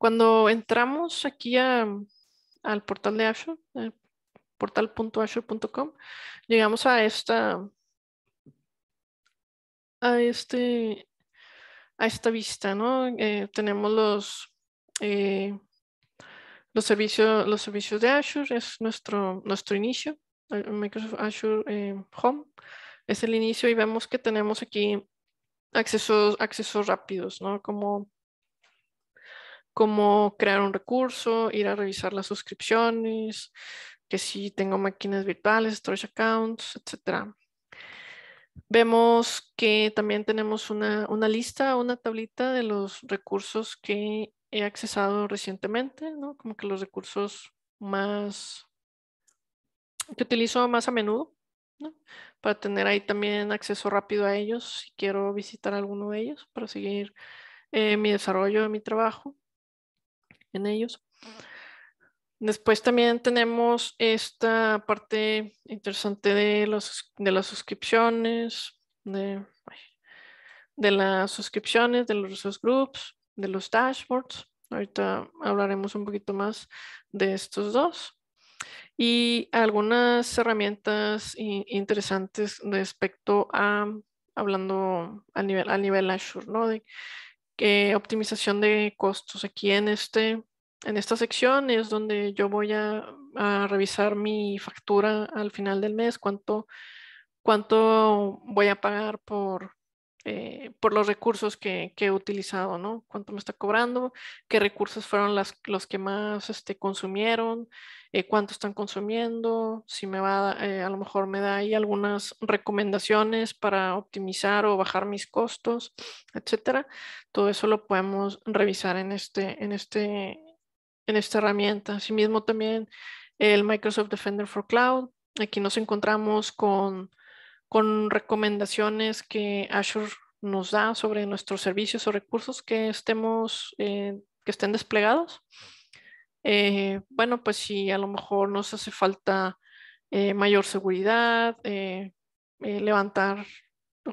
Cuando entramos aquí a, al portal de Azure, eh, portal.azure.com, llegamos a esta a este a esta vista, ¿no? Eh, tenemos los eh, los servicios los servicios de Azure es nuestro nuestro inicio, Microsoft Azure Home es el inicio y vemos que tenemos aquí accesos accesos rápidos, ¿no? Como cómo crear un recurso, ir a revisar las suscripciones, que si tengo máquinas virtuales, storage accounts, etc. Vemos que también tenemos una, lista, una tablita de los recursos que he accesado recientemente, Como que los recursos más que utilizo más a menudo, Para tener ahí también acceso rápido a ellos si quiero visitar alguno de ellos para seguir eh, mi desarrollo mi trabajo en ellos. Después también tenemos esta parte interesante de, los, de las suscripciones, de, de las suscripciones, de los resource groups, de los dashboards. Ahorita hablaremos un poquito más de estos dos. Y algunas herramientas interesantes respecto a, hablando a nivel, al nivel Azure, ¿no? optimización de costos. Aquí en, este, en esta sección es donde yo voy a, a revisar mi factura al final del mes, cuánto, cuánto voy a pagar por, eh, por los recursos que, he utilizado, ¿no? Cuánto me está cobrando, qué recursos fueron los que más este, consumieron, eh, cuánto están consumiendo, si me va, eh, a lo mejor me da ahí algunas recomendaciones para optimizar o bajar mis costos, etcétera. Todo eso lo podemos revisar en este, en este, en esta herramienta. Asimismo también el Microsoft Defender for Cloud. Aquí nos encontramos con con recomendaciones que Azure nos da sobre nuestros servicios o recursos que estemos, eh, que estén desplegados. Eh, bueno, pues si a lo mejor nos hace falta eh, mayor seguridad, levantar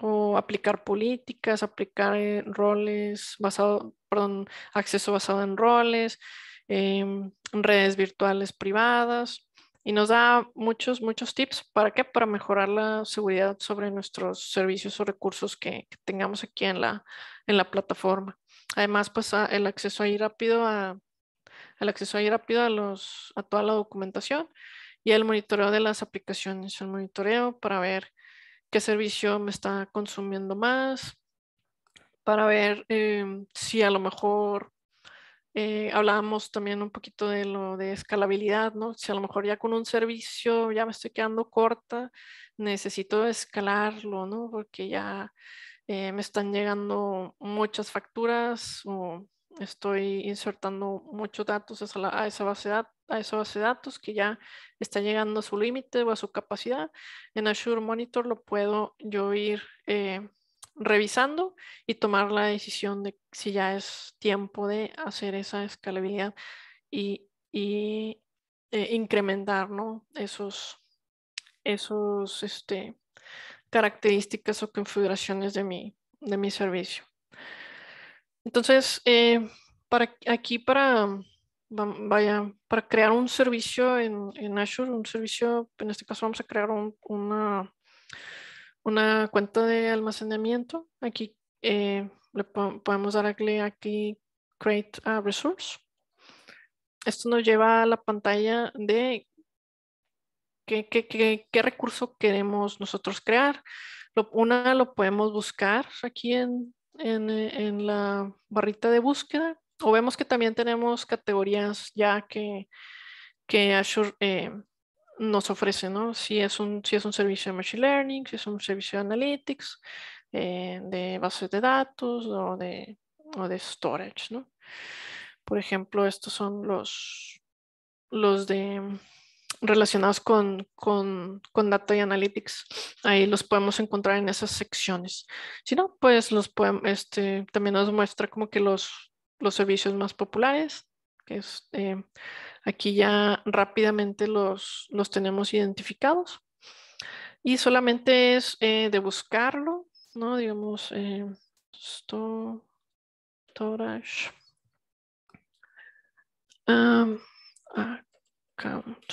o aplicar políticas, aplicar roles basado, perdón, acceso basado en roles, em, redes virtuales privadas, y nos da muchos, muchos tips. ¿Para qué? Para mejorar la seguridad sobre nuestros servicios o recursos que, tengamos aquí en la, en la plataforma. Además, pues ah, el acceso ahí rápido a el acceso ahí rápido a los a toda la documentación y el monitoreo de las aplicaciones, el monitoreo para ver qué servicio me está consumiendo más, para ver em, si a lo mejor eh, hablábamos también un poquito de lo de escalabilidad, ¿no? Si a lo mejor ya con un servicio ya me estoy quedando corta, necesito escalarlo, ¿no? Porque ya eh, me están llegando muchas facturas o estoy insertando muchos datos a, esa base de datos a esa base de datos que ya está llegando a su límite o a su capacidad. En Azure Monitor lo puedo yo ir eh, revisando y tomar la decisión de si ya es tiempo de hacer esa escalabilidad y, eh, incrementar ¿no? esos, esos este, características o configuraciones de mi, de mi servicio. Entonces, eh, para, aquí para, mm, vaya, para crear un servicio en, Azure, un servicio, en este caso vamos a crear una, una cuenta de almacenamiento. Aquí eh, le podemos podemos darle aquí Create a Resource. Esto nos lleva a la pantalla de qué, qué, qué, recurso queremos nosotros crear. una lo podemos buscar aquí en, en, en la barrita de búsqueda o vemos que también tenemos categorías ya que, que Azure eh, nos ofrece, ¿no? Si es un, si es un servicio de Machine Learning, si es un servicio de Analytics, eh, de bases de datos o de, o de storage, ¿no? Por ejemplo, estos son los, los de mm, relacionados con, con, con, Data y Analytics. Ahí los podemos encontrar en esas secciones. Si no, pues los podemos, este, también nos muestra como que los, los servicios más populares, que es eh, Aquí ya rápidamente los, los tenemos identificados. Y solamente es eh, de buscarlo, ¿no? Digamos, eh, storage account.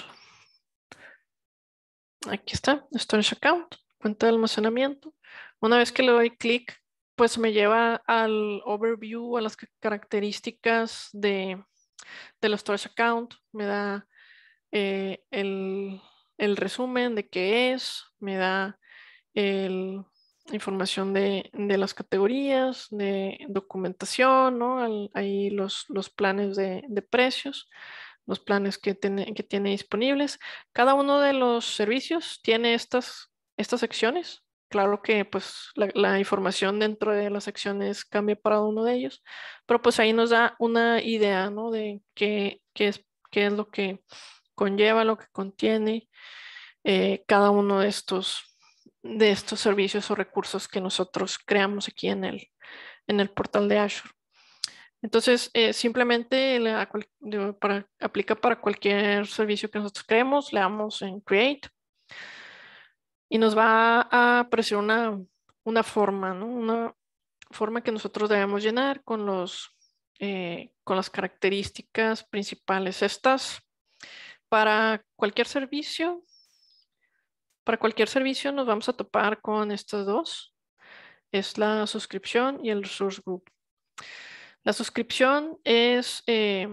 Aquí está, storage account, cuenta de almacenamiento. Una vez que le doy clic, pues me lleva al overview, a las características de, de los storage account, me da eh, el, resumen de qué es, me da el, información de, de, las categorías, de documentación, ¿no? ahí los, los planes de, de, precios, los planes que tiene, que tiene disponibles. Cada uno de los servicios tiene estas, estas secciones Claro que pues la, información dentro de las acciones cambia para uno de ellos, pero pues ahí nos da una idea, De qué, es, qué es lo que conlleva, lo que contiene eh, cada uno de estos, de estos servicios o recursos que nosotros creamos aquí en el, en el portal de Azure. Entonces, eh, simplemente para, aplica para cualquier servicio que nosotros creemos, le damos en Create y nos va a aparecer una, forma, ¿no? Una forma que nosotros debemos llenar con, los, eh, con las características principales. Estas para cualquier servicio, para cualquier servicio nos vamos a topar con estas dos. Es la suscripción y el resource group. La suscripción es eh,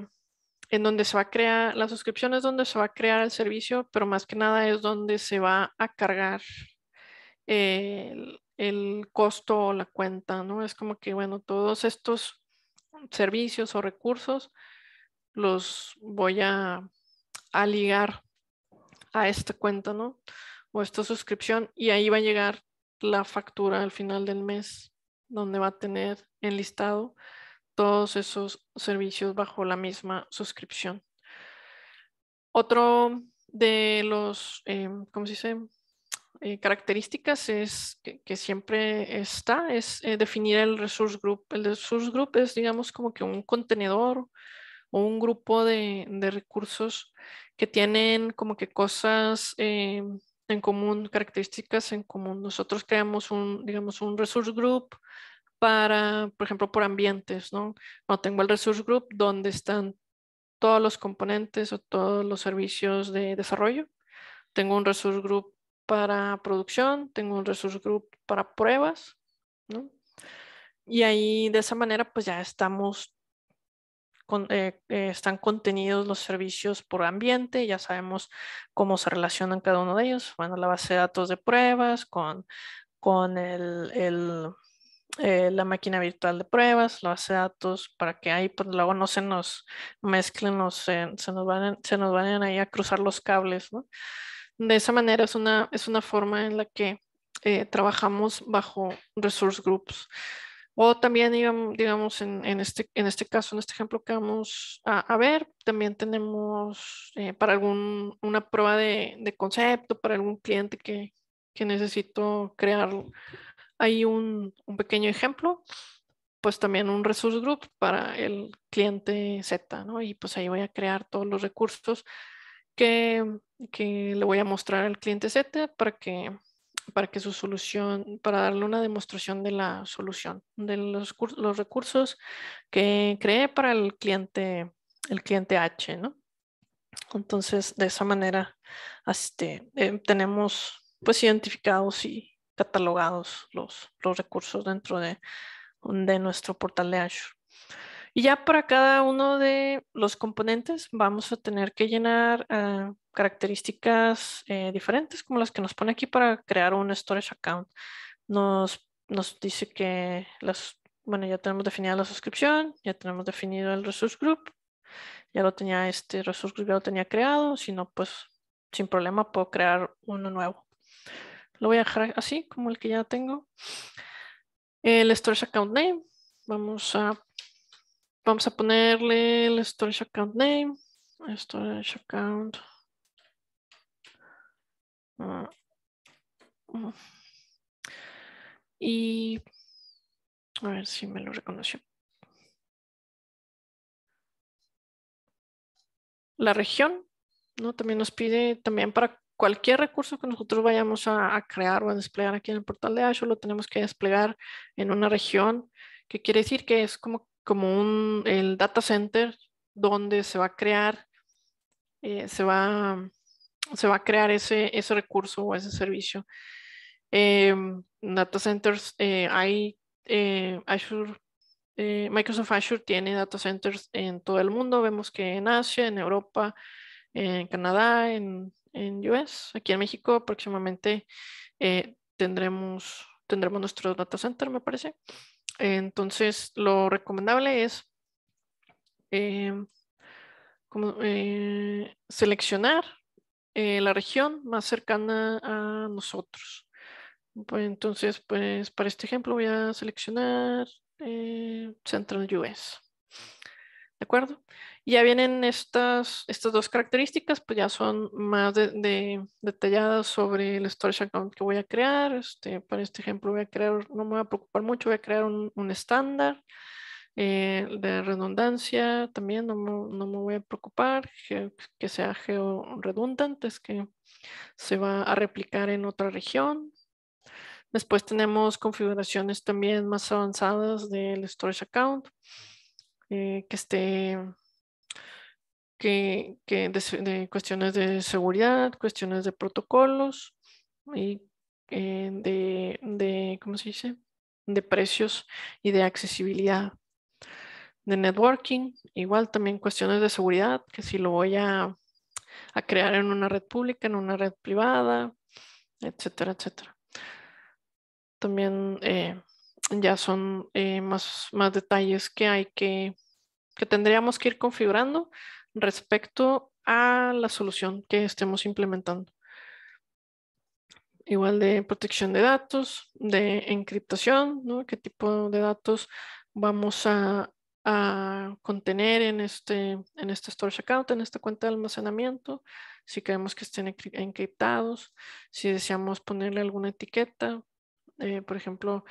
en donde se va a crear, la suscripción es donde se va a crear el servicio, pero más que nada es donde se va a cargar el, costo o la cuenta, ¿no? Es como que, bueno, todos estos servicios o recursos los voy a, ligar a esta cuenta, ¿no? O esta suscripción y ahí va a llegar la factura al final del mes donde va a tener enlistado listado todos esos servicios bajo la misma suscripción. Otro de los, em, ¿cómo se dice? Eh, características es que, siempre está es eh, definir el resource group. El resource group es, digamos, como que un contenedor o un grupo de, recursos que tienen como que cosas em, en común, características en común. Nosotros creamos un, digamos, un resource group para, por ejemplo, por ambientes, ¿no? tengo el Resource Group donde están todos los componentes o todos los servicios de desarrollo. Tengo un Resource Group para producción, tengo un Resource Group para pruebas, ¿no? Y ahí de esa manera pues ya estamos, con, eh, eh, están contenidos los servicios por ambiente, ya sabemos cómo se relacionan cada uno de ellos. Bueno, la base de datos de pruebas con, con el, el eh, la máquina virtual de pruebas, la base datos, para que ahí pues, luego no se nos mezclen, no se, nos vayan, ahí a cruzar los cables. De esa manera es una, forma en la que eh, trabajamos bajo resource groups. O también, digamos, este, en, este, caso, en este ejemplo que vamos a, ver, también tenemos eh, para algún, una prueba de, de, concepto, para algún cliente que, que necesito crear hay un, pequeño ejemplo, pues también un resource group para el cliente Z, ¿no? Y pues ahí voy a crear todos los recursos que, le voy a mostrar al cliente Z para que para que su solución, para darle una demostración de la solución, de los, los recursos que creé para el cliente, el cliente H, ¿no? Entonces, de esa manera, este, eh, tenemos pues identificados y, catalogados los, los recursos dentro de, de nuestro portal de Azure. Y ya para cada uno de los componentes vamos a tener que llenar eh, características eh, diferentes como las que nos pone aquí para crear un storage account. Nos, nos dice que las, bueno, ya tenemos definida la suscripción, ya tenemos definido el resource group, ya lo tenía este resource group, ya lo tenía creado, si no, pues sin problema puedo crear uno nuevo. Lo voy a dejar así, como el que ya tengo. El storage account name. Vamos a, vamos a ponerle el storage account name. Storage account. Ah, mm. Y a ver si me lo reconoció. La región, ¿no? También nos pide también para cualquier recurso que nosotros vayamos a, crear o a desplegar aquí en el portal de Azure, lo tenemos que desplegar en una región, que quiere decir que es como, como un, el data center donde se va a crear, eh, se, va, se va a crear ese, ese recurso o ese servicio. Em, data centers, eh, hay eh, Azure Microsoft Azure tiene data centers en todo el mundo. Vemos que en Asia, en Europa, en Canadá, en en US. Aquí en México próximamente eh, tendremos, tendremos nuestro data center, me parece. Entonces, lo recomendable es eh, eh, seleccionar la región más cercana a nosotros. Pues, entonces, pues para este ejemplo voy a seleccionar Central US. ¿De acuerdo? ya vienen estas, estas dos características, pues ya son más de, detalladas sobre el storage account que voy a crear. Este, para este ejemplo voy a crear, no me voy a preocupar mucho, voy a crear un, estándar eh, de redundancia también, no me, no me voy a preocupar que, que sea geo redundante, es que se va a replicar en otra región. Después tenemos configuraciones también más avanzadas del storage account, eh, que esté que, de, cuestiones de seguridad, cuestiones de protocolos y eh, de, ¿cómo se dice? De precios y de accesibilidad. De networking, igual también cuestiones de seguridad, que si lo voy a, crear en una red pública, en una red privada, etcétera, etcétera. También eh, ya son eh, más, más detalles que hay que, que tendríamos que ir configurando respecto a la solución que estemos implementando. Igual de protección de datos, de encriptación, ¿no? qué tipo de datos vamos a, contener en este, en este storage account, en esta cuenta de almacenamiento, si queremos que estén encriptados, si deseamos ponerle alguna etiqueta, eh, por ejemplo,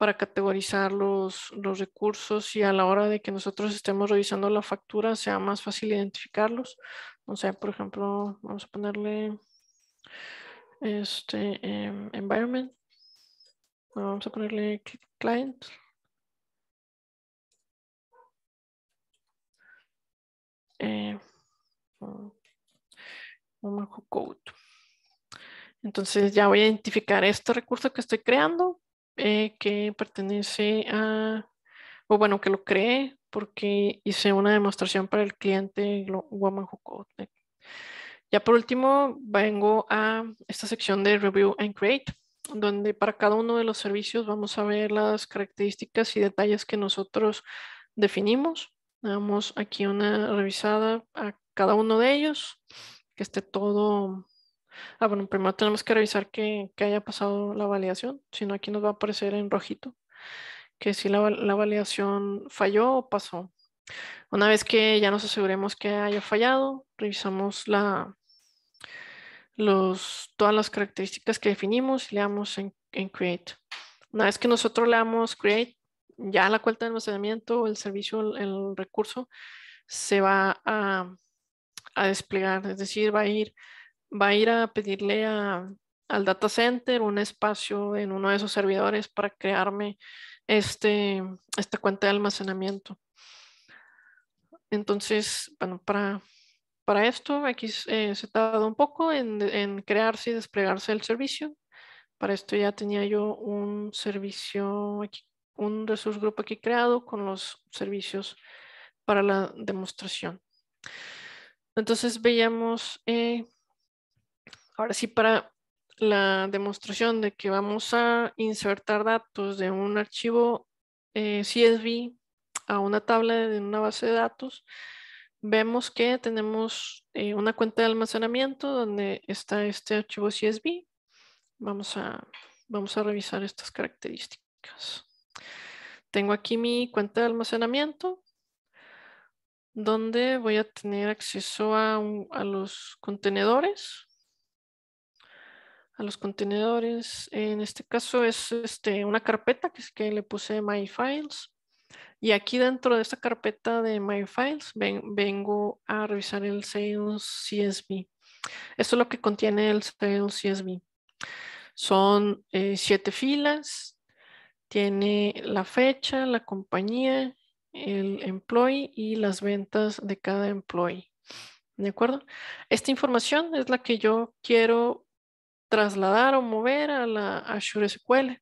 para categorizar los, los, recursos y a la hora de que nosotros estemos revisando la factura sea más fácil identificarlos. O sea, por ejemplo, vamos a ponerle este em, environment. Vamos a ponerle client. Eh, code. Entonces ya voy a identificar este recurso que estoy creando eh, que pertenece a, o bueno, que lo cree porque hice una demostración para el cliente Ya por último, vengo a esta sección de Review and Create, donde para cada uno de los servicios vamos a ver las características y detalles que nosotros definimos. Damos aquí una revisada a cada uno de ellos, que esté todo Ah, bueno, primero tenemos que revisar que, haya pasado la validación, si no aquí nos va a aparecer en rojito que si la, la validación falló o pasó. Una vez que ya nos aseguremos que haya fallado, revisamos la, todas las características que definimos y le damos en, en, Create. Una vez que nosotros le damos Create, ya la cuenta de almacenamiento, el servicio, el, recurso, se va a, a desplegar, es decir, va a ir va a ir a pedirle a, al data center un espacio en uno de esos servidores para crearme este, esta cuenta de almacenamiento. Entonces, bueno, para, para esto aquí eh, se se dado un poco en, en crearse y desplegarse el servicio. Para esto ya tenía yo un servicio un resource group aquí creado con los servicios para la demostración. Entonces veíamos eh, Ahora sí, para la demostración de que vamos a insertar datos de un archivo eh, CSV a una tabla de una base de datos, vemos que tenemos eh, una cuenta de almacenamiento donde está este archivo CSV. Vamos a, vamos a revisar estas características. Tengo aquí mi cuenta de almacenamiento donde voy a tener acceso a, a los contenedores a los contenedores. En este caso es este, una carpeta que, es que le puse My Files. Y aquí dentro de esta carpeta de My Files vengo a revisar el Sales CSV. Esto es lo que contiene el Sales CSV. Son eh, siete filas. Tiene la fecha, la compañía, el employee y las ventas de cada employee. ¿De acuerdo? Esta información es la que yo quiero trasladar o mover a la Azure SQL.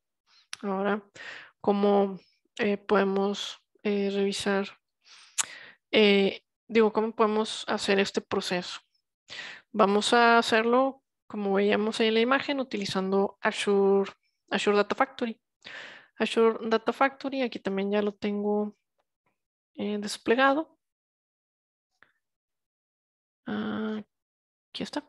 Ahora, ¿cómo eh, podemos eh, revisar? Eh, digo, ¿cómo podemos hacer este proceso? Vamos a hacerlo, como veíamos en la imagen, utilizando Azure, Azure Data Factory. Azure Data Factory, aquí también ya lo tengo desplegado. Ah, aquí está.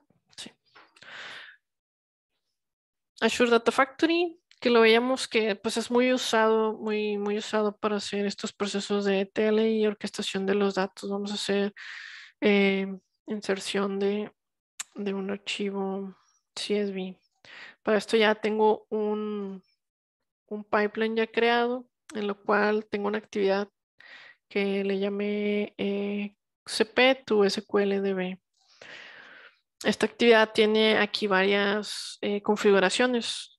Azure Data Factory, que lo veíamos que pues es muy usado, muy, muy usado para hacer estos procesos de ETL y orquestación de los datos. Vamos a hacer eh, inserción de, un archivo CSV. Para esto ya tengo un, un pipeline ya creado, en lo cual tengo una actividad que le llamé eh, CP e to SQLDB. Esta actividad tiene aquí varias eh, configuraciones.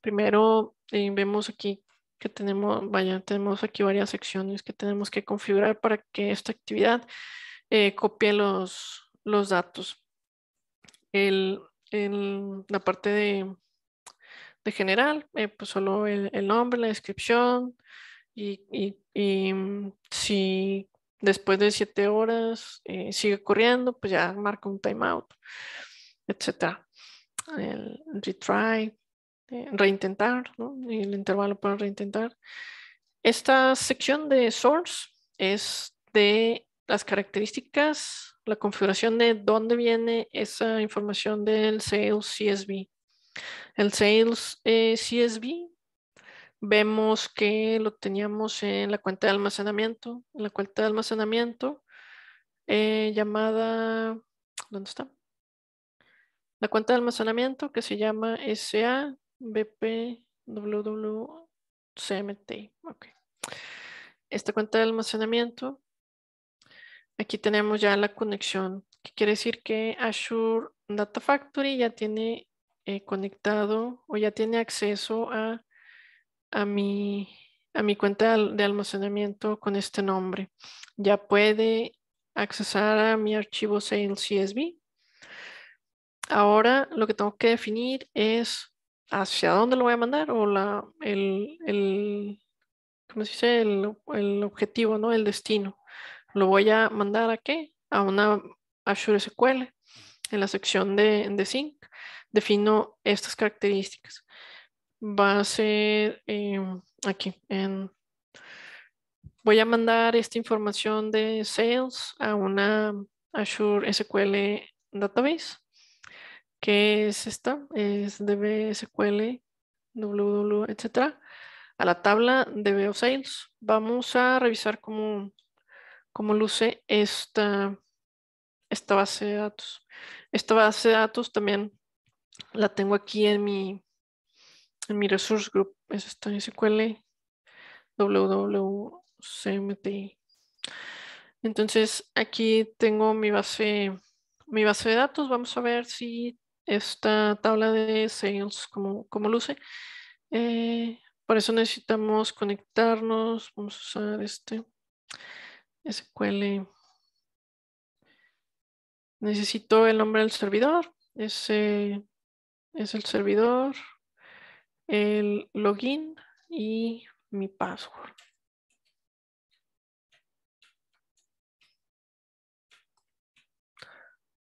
Primero eh, vemos aquí que tenemos, vaya, tenemos aquí varias secciones que tenemos que configurar para que esta actividad eh, copie los, los datos. El, la parte de, general, pues solo el, nombre, la descripción y mm, si Después de siete horas eh, sigue corriendo, pues ya marca un timeout, etc. El retry, eh, reintentar, ¿no? el intervalo para reintentar. Esta sección de source es de las características, la configuración de dónde viene esa información del sales CSV. El sales eh, CSV vemos que lo teníamos en la cuenta de almacenamiento, en la cuenta de almacenamiento eh, llamada, ¿dónde está? La cuenta de almacenamiento que se llama SABPWWCMT. Okay. Esta cuenta de almacenamiento, aquí tenemos ya la conexión, que quiere decir que Azure Data Factory ya tiene eh, conectado o ya tiene acceso a a mi, cuenta de almacenamiento con este nombre. Ya puede accesar a mi archivo Sales CSV. Ahora lo que tengo que definir es hacia dónde lo voy a mandar o el, el se dice? El, objetivo, ¿no? El destino. ¿Lo voy a mandar a qué? A una Azure SQL en la sección de, de Sync. Defino estas características va a ser em, aquí en voy a mandar esta información de sales a una Azure SQL database que es esta es DB SQL www etcétera a la tabla DB sales vamos a revisar cómo cómo luce esta esta base de datos esta base de datos también la tengo aquí en mi en mi resource group, es está en SQL, www.cmti. Entonces aquí tengo mi base, mi base de datos. Vamos a ver si esta tabla de sales, como, luce. Eh, por eso necesitamos conectarnos. Vamos a usar este SQL. Necesito el nombre del servidor. Ese es el servidor el login y mi password.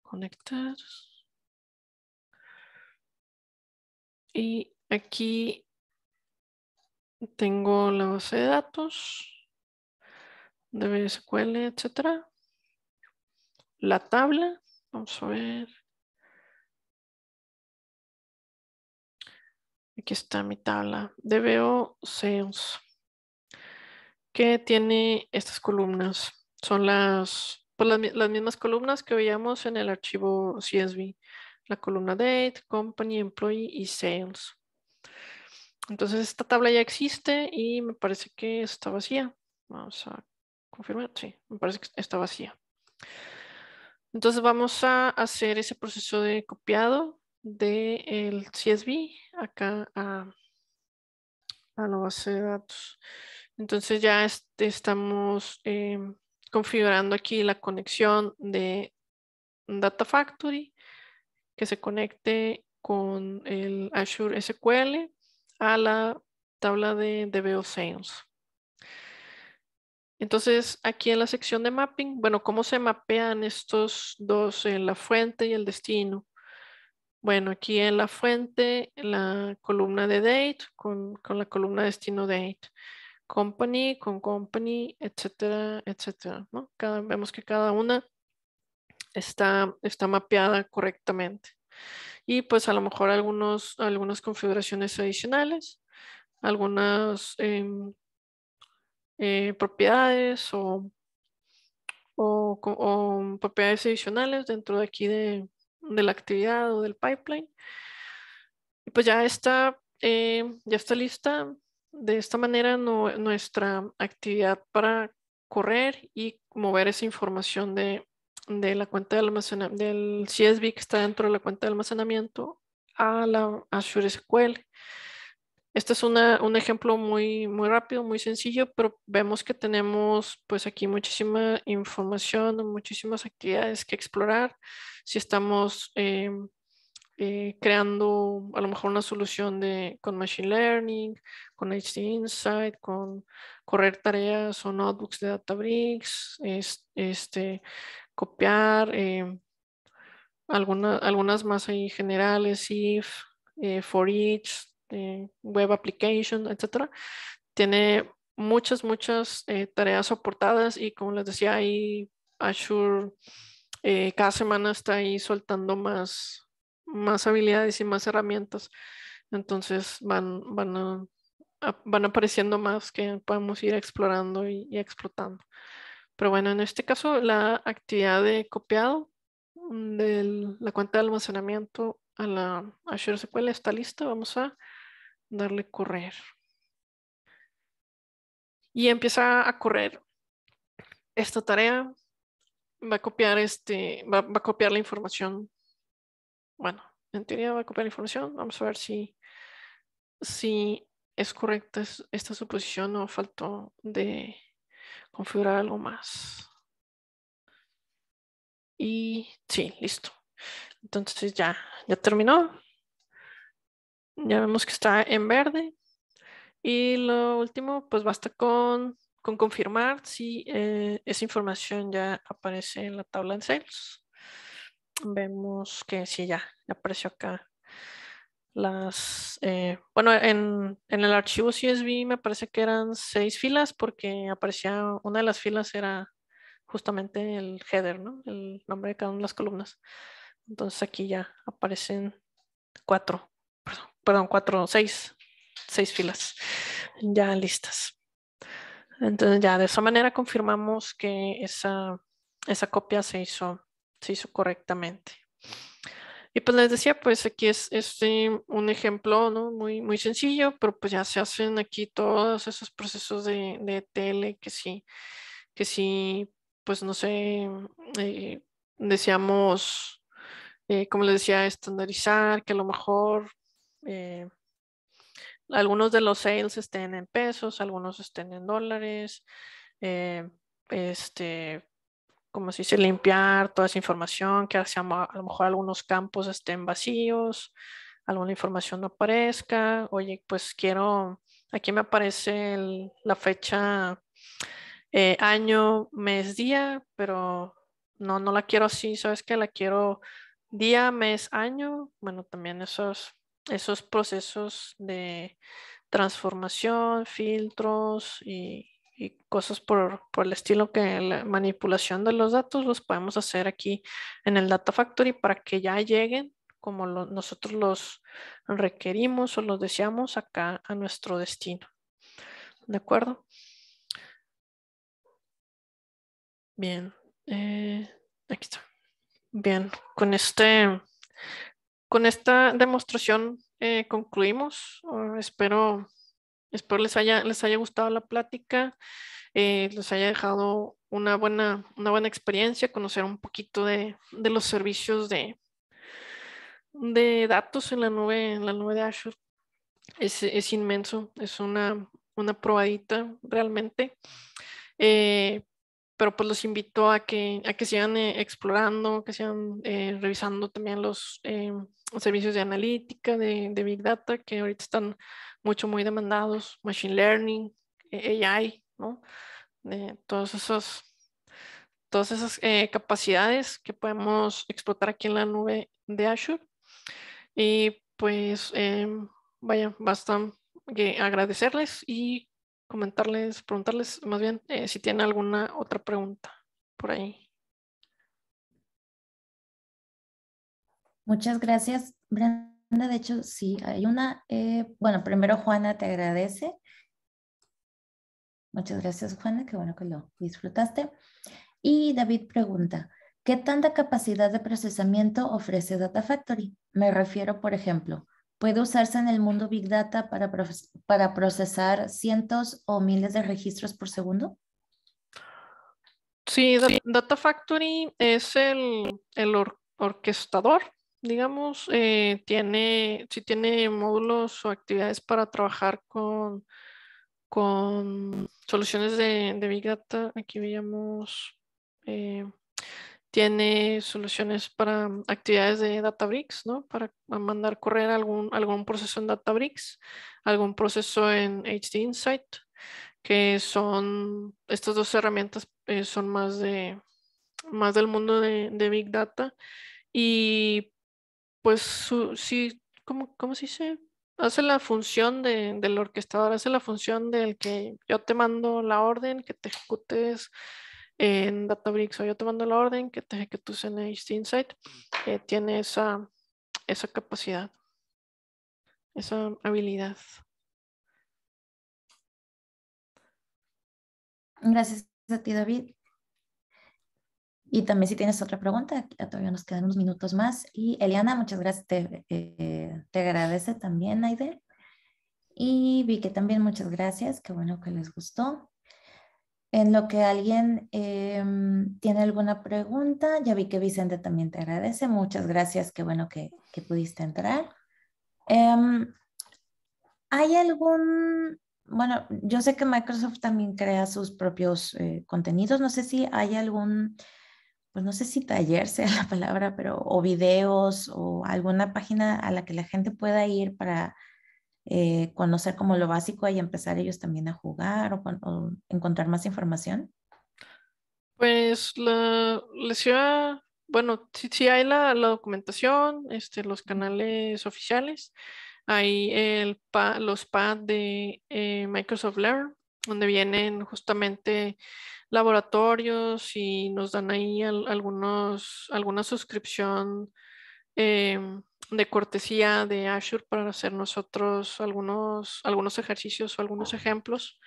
Conectar. Y aquí tengo la base de datos de SQL, etcétera. La tabla, vamos a ver. Aquí está mi tabla. DBO Sales. Que tiene estas columnas. Son las, pues, las, las, mismas columnas que veíamos en el archivo CSV. La columna Date, Company, Employee y Sales. Entonces esta tabla ya existe y me parece que está vacía. Vamos a confirmar. Sí, me parece que está vacía. Entonces vamos a hacer ese proceso de copiado del el CSV acá a, la base de datos. Entonces ya estamos em, configurando aquí la conexión de Data Factory que se conecte con el Azure SQL a la tabla de DBO Sales. Entonces, aquí en la sección de mapping, bueno, ¿cómo se mapean estos dos, eh, la fuente y el destino? Bueno, aquí en la fuente, la columna de date con, la columna destino date. Company con company, etcétera, etcétera. ¿no? vemos que cada una está, está mapeada correctamente. Y pues a lo mejor algunos, algunas configuraciones adicionales, algunas em, eh, propiedades o, propiedades adicionales dentro de aquí de, de la actividad o del pipeline. Y pues ya está, eh, ya está lista de esta manera nuestra actividad para correr y mover esa información de, la cuenta de almacenamiento, del CSV que está dentro de la cuenta de almacenamiento a la Azure SQL. Este es un ejemplo muy, muy rápido, muy sencillo, pero vemos que tenemos pues aquí muchísima información, muchísimas actividades que explorar. Si estamos eh, eh, creando a lo mejor una solución de, con Machine Learning, con HD Insight, con correr tareas o notebooks de Databricks, este, copiar, eh, algunas más ahí generales, if, for each, eh, web application, etcétera. Tiene muchas, muchas eh, tareas soportadas y como les decía, ahí Azure eh, cada semana está ahí soltando más, más habilidades y más herramientas. Entonces van, van, van apareciendo más que podemos ir explorando y, y, explotando. Pero bueno, en este caso la actividad de copiado de la cuenta de almacenamiento a la Azure SQL está lista. Vamos a darle correr. Y empieza a correr esta tarea. Va a copiar este, va, a copiar la información. Bueno, en teoría va a copiar la información. Vamos a ver si, si es correcta esta suposición o faltó de configurar algo más. Y sí, listo. Entonces ya, ya terminó. Ya vemos que está en verde. Y lo último, pues basta con, confirmar si eh, esa información ya aparece en la tabla en Sales. Vemos que sí, ya, apareció acá las, eh, bueno, en, en, el archivo CSV me parece que eran seis filas porque aparecía, una de las filas era justamente el header, ¿no? El nombre de cada una de las columnas. Entonces aquí ya aparecen cuatro perdón, cuatro, seis, seis filas ya listas. Entonces ya de esa manera confirmamos que esa, esa copia se hizo, se hizo correctamente. Y pues les decía, pues aquí es, este un ejemplo ¿no? muy, muy sencillo, pero pues ya se hacen aquí todos esos procesos de, de tele que sí, que sí, pues no sé, eh, deseamos, eh, como les decía, estandarizar, que a lo mejor eh, algunos de los sales estén en pesos, algunos estén en dólares, eh, este, como se dice, limpiar toda esa información, que a lo mejor algunos campos estén vacíos, alguna información no aparezca, oye, pues quiero, aquí me aparece la fecha, eh, año, mes, día, pero no, no la quiero así, sabes que la quiero día, mes, año, bueno, también eso es esos procesos de transformación, filtros y, cosas por, el estilo que la manipulación de los datos los podemos hacer aquí en el Data Factory para que ya lleguen como nosotros los requerimos o los deseamos acá a nuestro destino. ¿De acuerdo? Bien, eh, aquí está. Bien, con este con esta demostración eh, concluimos. Ah, espero, espero les, haya, les haya gustado la plática, eh, les haya dejado una buena, una buena experiencia, conocer un poquito de, los servicios de, de datos en la nube, en la nube de Azure. Es, inmenso, es una, una probadita realmente. Eh, pero pues los invito a que, a que sigan explorando, que sigan revisando también los, servicios de analítica, de, Big Data, que ahorita están mucho muy demandados, Machine Learning, eh, AI, ¿no? de todos esos, todas esas eh, capacidades que podemos explotar aquí en la nube de Azure. Y pues, em, vaya, basta agradecerles y comentarles, preguntarles más bien eh, si tienen alguna otra pregunta por ahí. Muchas gracias, Brenda. De hecho, sí, hay una, eh, bueno, primero Juana te agradece. Muchas gracias, Juana, qué bueno que lo disfrutaste. Y David pregunta, ¿Qué tanta capacidad de procesamiento ofrece Data Factory? Me refiero, por ejemplo, ¿puede usarse en el mundo Big Data para, para procesar cientos o miles de registros por segundo? Sí, Data Factory es el, orquestador digamos, eh, tiene, si tiene módulos o actividades para trabajar con, con soluciones de, Big Data, aquí veíamos, eh, tiene soluciones para mm, actividades de Databricks, ¿no? Para mandar correr algún, algún proceso en Databricks, algún proceso en HD Insight, que son, estas dos herramientas eh, son más de, más del mundo de, Big Data y pues sí, ¿cómo, se dice? Hace la función de, del orquestador, hace la función del que yo te mando la orden que te ejecutes en Databricks o yo te mando la orden que te ejecutes en HT Insight. Eh, tiene esa, esa capacidad, esa habilidad. Gracias a ti, David. Y también si tienes otra pregunta, todavía nos quedan unos minutos más. Y Eliana, muchas gracias. Eh, te, agradece también, Aide. Y Vicky también, muchas gracias. Qué bueno que les gustó. En lo que alguien em, tiene alguna pregunta, ya vi que Vicente también te agradece. Muchas gracias. Qué bueno que, pudiste entrar. Em, ¿Hay algún bueno, yo sé que Microsoft también crea sus propios eh, contenidos. No sé si hay algún pues, no sé si taller sea la palabra, pero o videos o alguna página a la que la gente pueda ir para eh, conocer como lo básico y empezar ellos también a jugar o, encontrar más información? Pues la, iba, ciudad, bueno, sí, hay la, documentación, este, los canales oficiales, hay el los pads de eh, Microsoft Learn, donde vienen justamente laboratorios y nos dan ahí algunos, alguna suscripción em, de cortesía de Azure para hacer nosotros algunos, algunos ejercicios o algunos ejemplos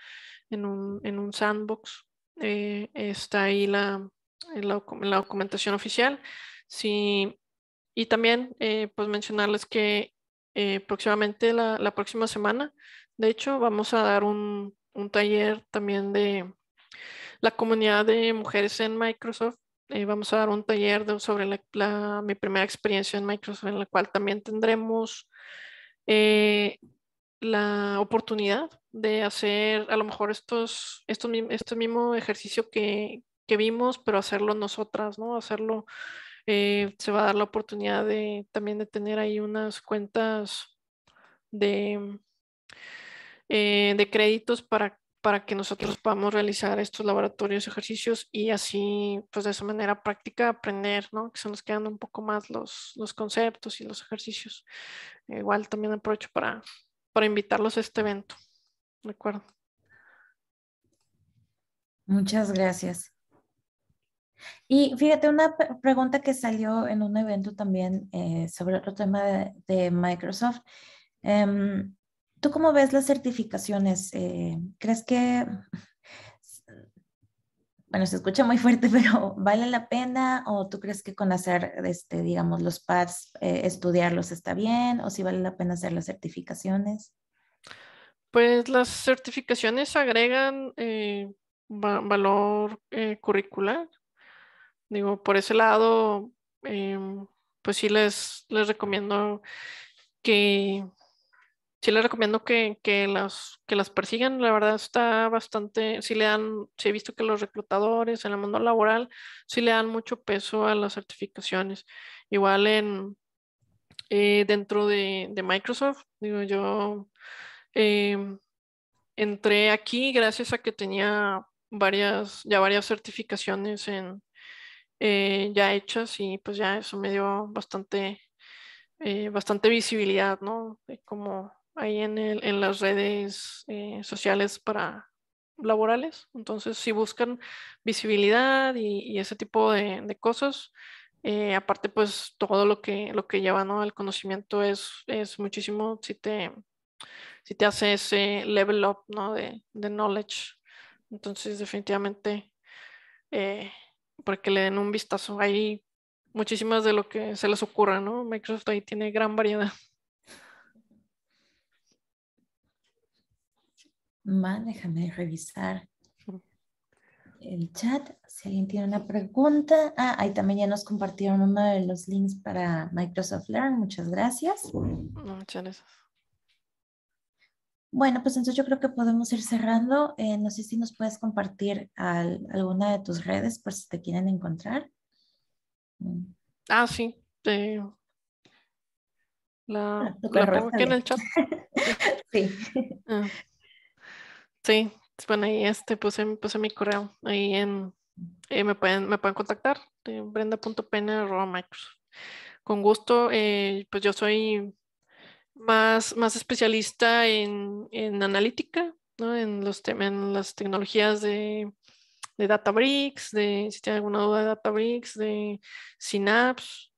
en un, en un sandbox. Eh, está ahí la, la, documentación oficial. Sí, y también eh, pues mencionarles que eh, próximamente, la, la, próxima semana, de hecho, vamos a dar un, un taller también de, la comunidad de mujeres en Microsoft. Eh, vamos a dar un taller sobre mi primera experiencia en Microsoft, en la cual también tendremos eh, la oportunidad de hacer a lo mejor estos, estos este mismo ejercicio que, vimos, pero hacerlo nosotras, ¿no? Hacerlo, eh, se va a dar la oportunidad de también de tener ahí unas cuentas de, de créditos para para que nosotros podamos realizar estos laboratorios, ejercicios y así, pues de esa manera práctica aprender, ¿no? Que se nos quedan un poco más los, los conceptos y los ejercicios. Eh, igual también aprovecho para, para invitarlos a este evento, ¿de acuerdo? Muchas gracias. Y fíjate, una pregunta que salió en un evento también eh, sobre otro tema de, Microsoft. Eh... ¿Tú cómo ves las certificaciones? Eh, ¿Crees que, bueno, se escucha muy fuerte, pero ¿vale la pena? ¿O tú crees que con hacer, este, digamos, los pads, eh, estudiarlos está bien? ¿O si vale la pena hacer las certificaciones? Pues las certificaciones agregan eh, valor curricular. Digo, por ese lado, em, pues sí les, les recomiendo que sí les recomiendo que, las, que las persigan. La verdad está bastante, sí le dan, sí he visto que los reclutadores en el mundo laboral sí le dan mucho peso a las certificaciones. Igual en eh, dentro de, Microsoft, digo yo, em, entré aquí gracias a que tenía varias, ya varias certificaciones en, eh, ya hechas y pues ya eso me dio bastante, eh, bastante visibilidad, ¿no? como ahí en, el, en las redes eh, sociales para laborales. Entonces, si buscan visibilidad y, ese tipo de, cosas, eh, aparte, pues todo lo que, lo que lleva ¿no? el conocimiento es, es muchísimo si te, si te hace ese level up ¿no? de, de knowledge. Entonces, definitivamente, eh, para que le den un vistazo, hay muchísimas de lo que se les ocurra, ¿no? Microsoft ahí tiene gran variedad. déjame revisar el chat. Si alguien tiene una pregunta. Ah, ahí también ya nos compartieron uno de los links para Microsoft Learn. Muchas gracias. Muchas gracias. Bueno, pues entonces yo creo que podemos ir cerrando. Eh, no sé si nos puedes compartir alguna de tus redes por si te quieren encontrar. Mm. Ah, sí. la, ah, en el chat. sí. Ah. Sí, bueno, ahí este, puse, puse mi correo. Ahí en, eh, me, pueden, me pueden contactar, eh, Con gusto, eh, pues yo soy más, más especialista en, analítica, en, los en las tecnologías de, de Databricks, de, si tienen alguna duda de Databricks, de Synapse,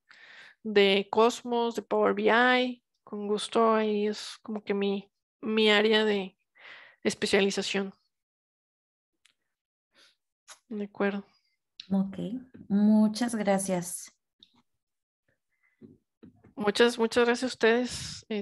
de Cosmos, de Power BI. Con gusto, ahí es como que mi, mi área de, especialización. De acuerdo. Ok, muchas gracias. Muchas, muchas gracias a ustedes. Eh,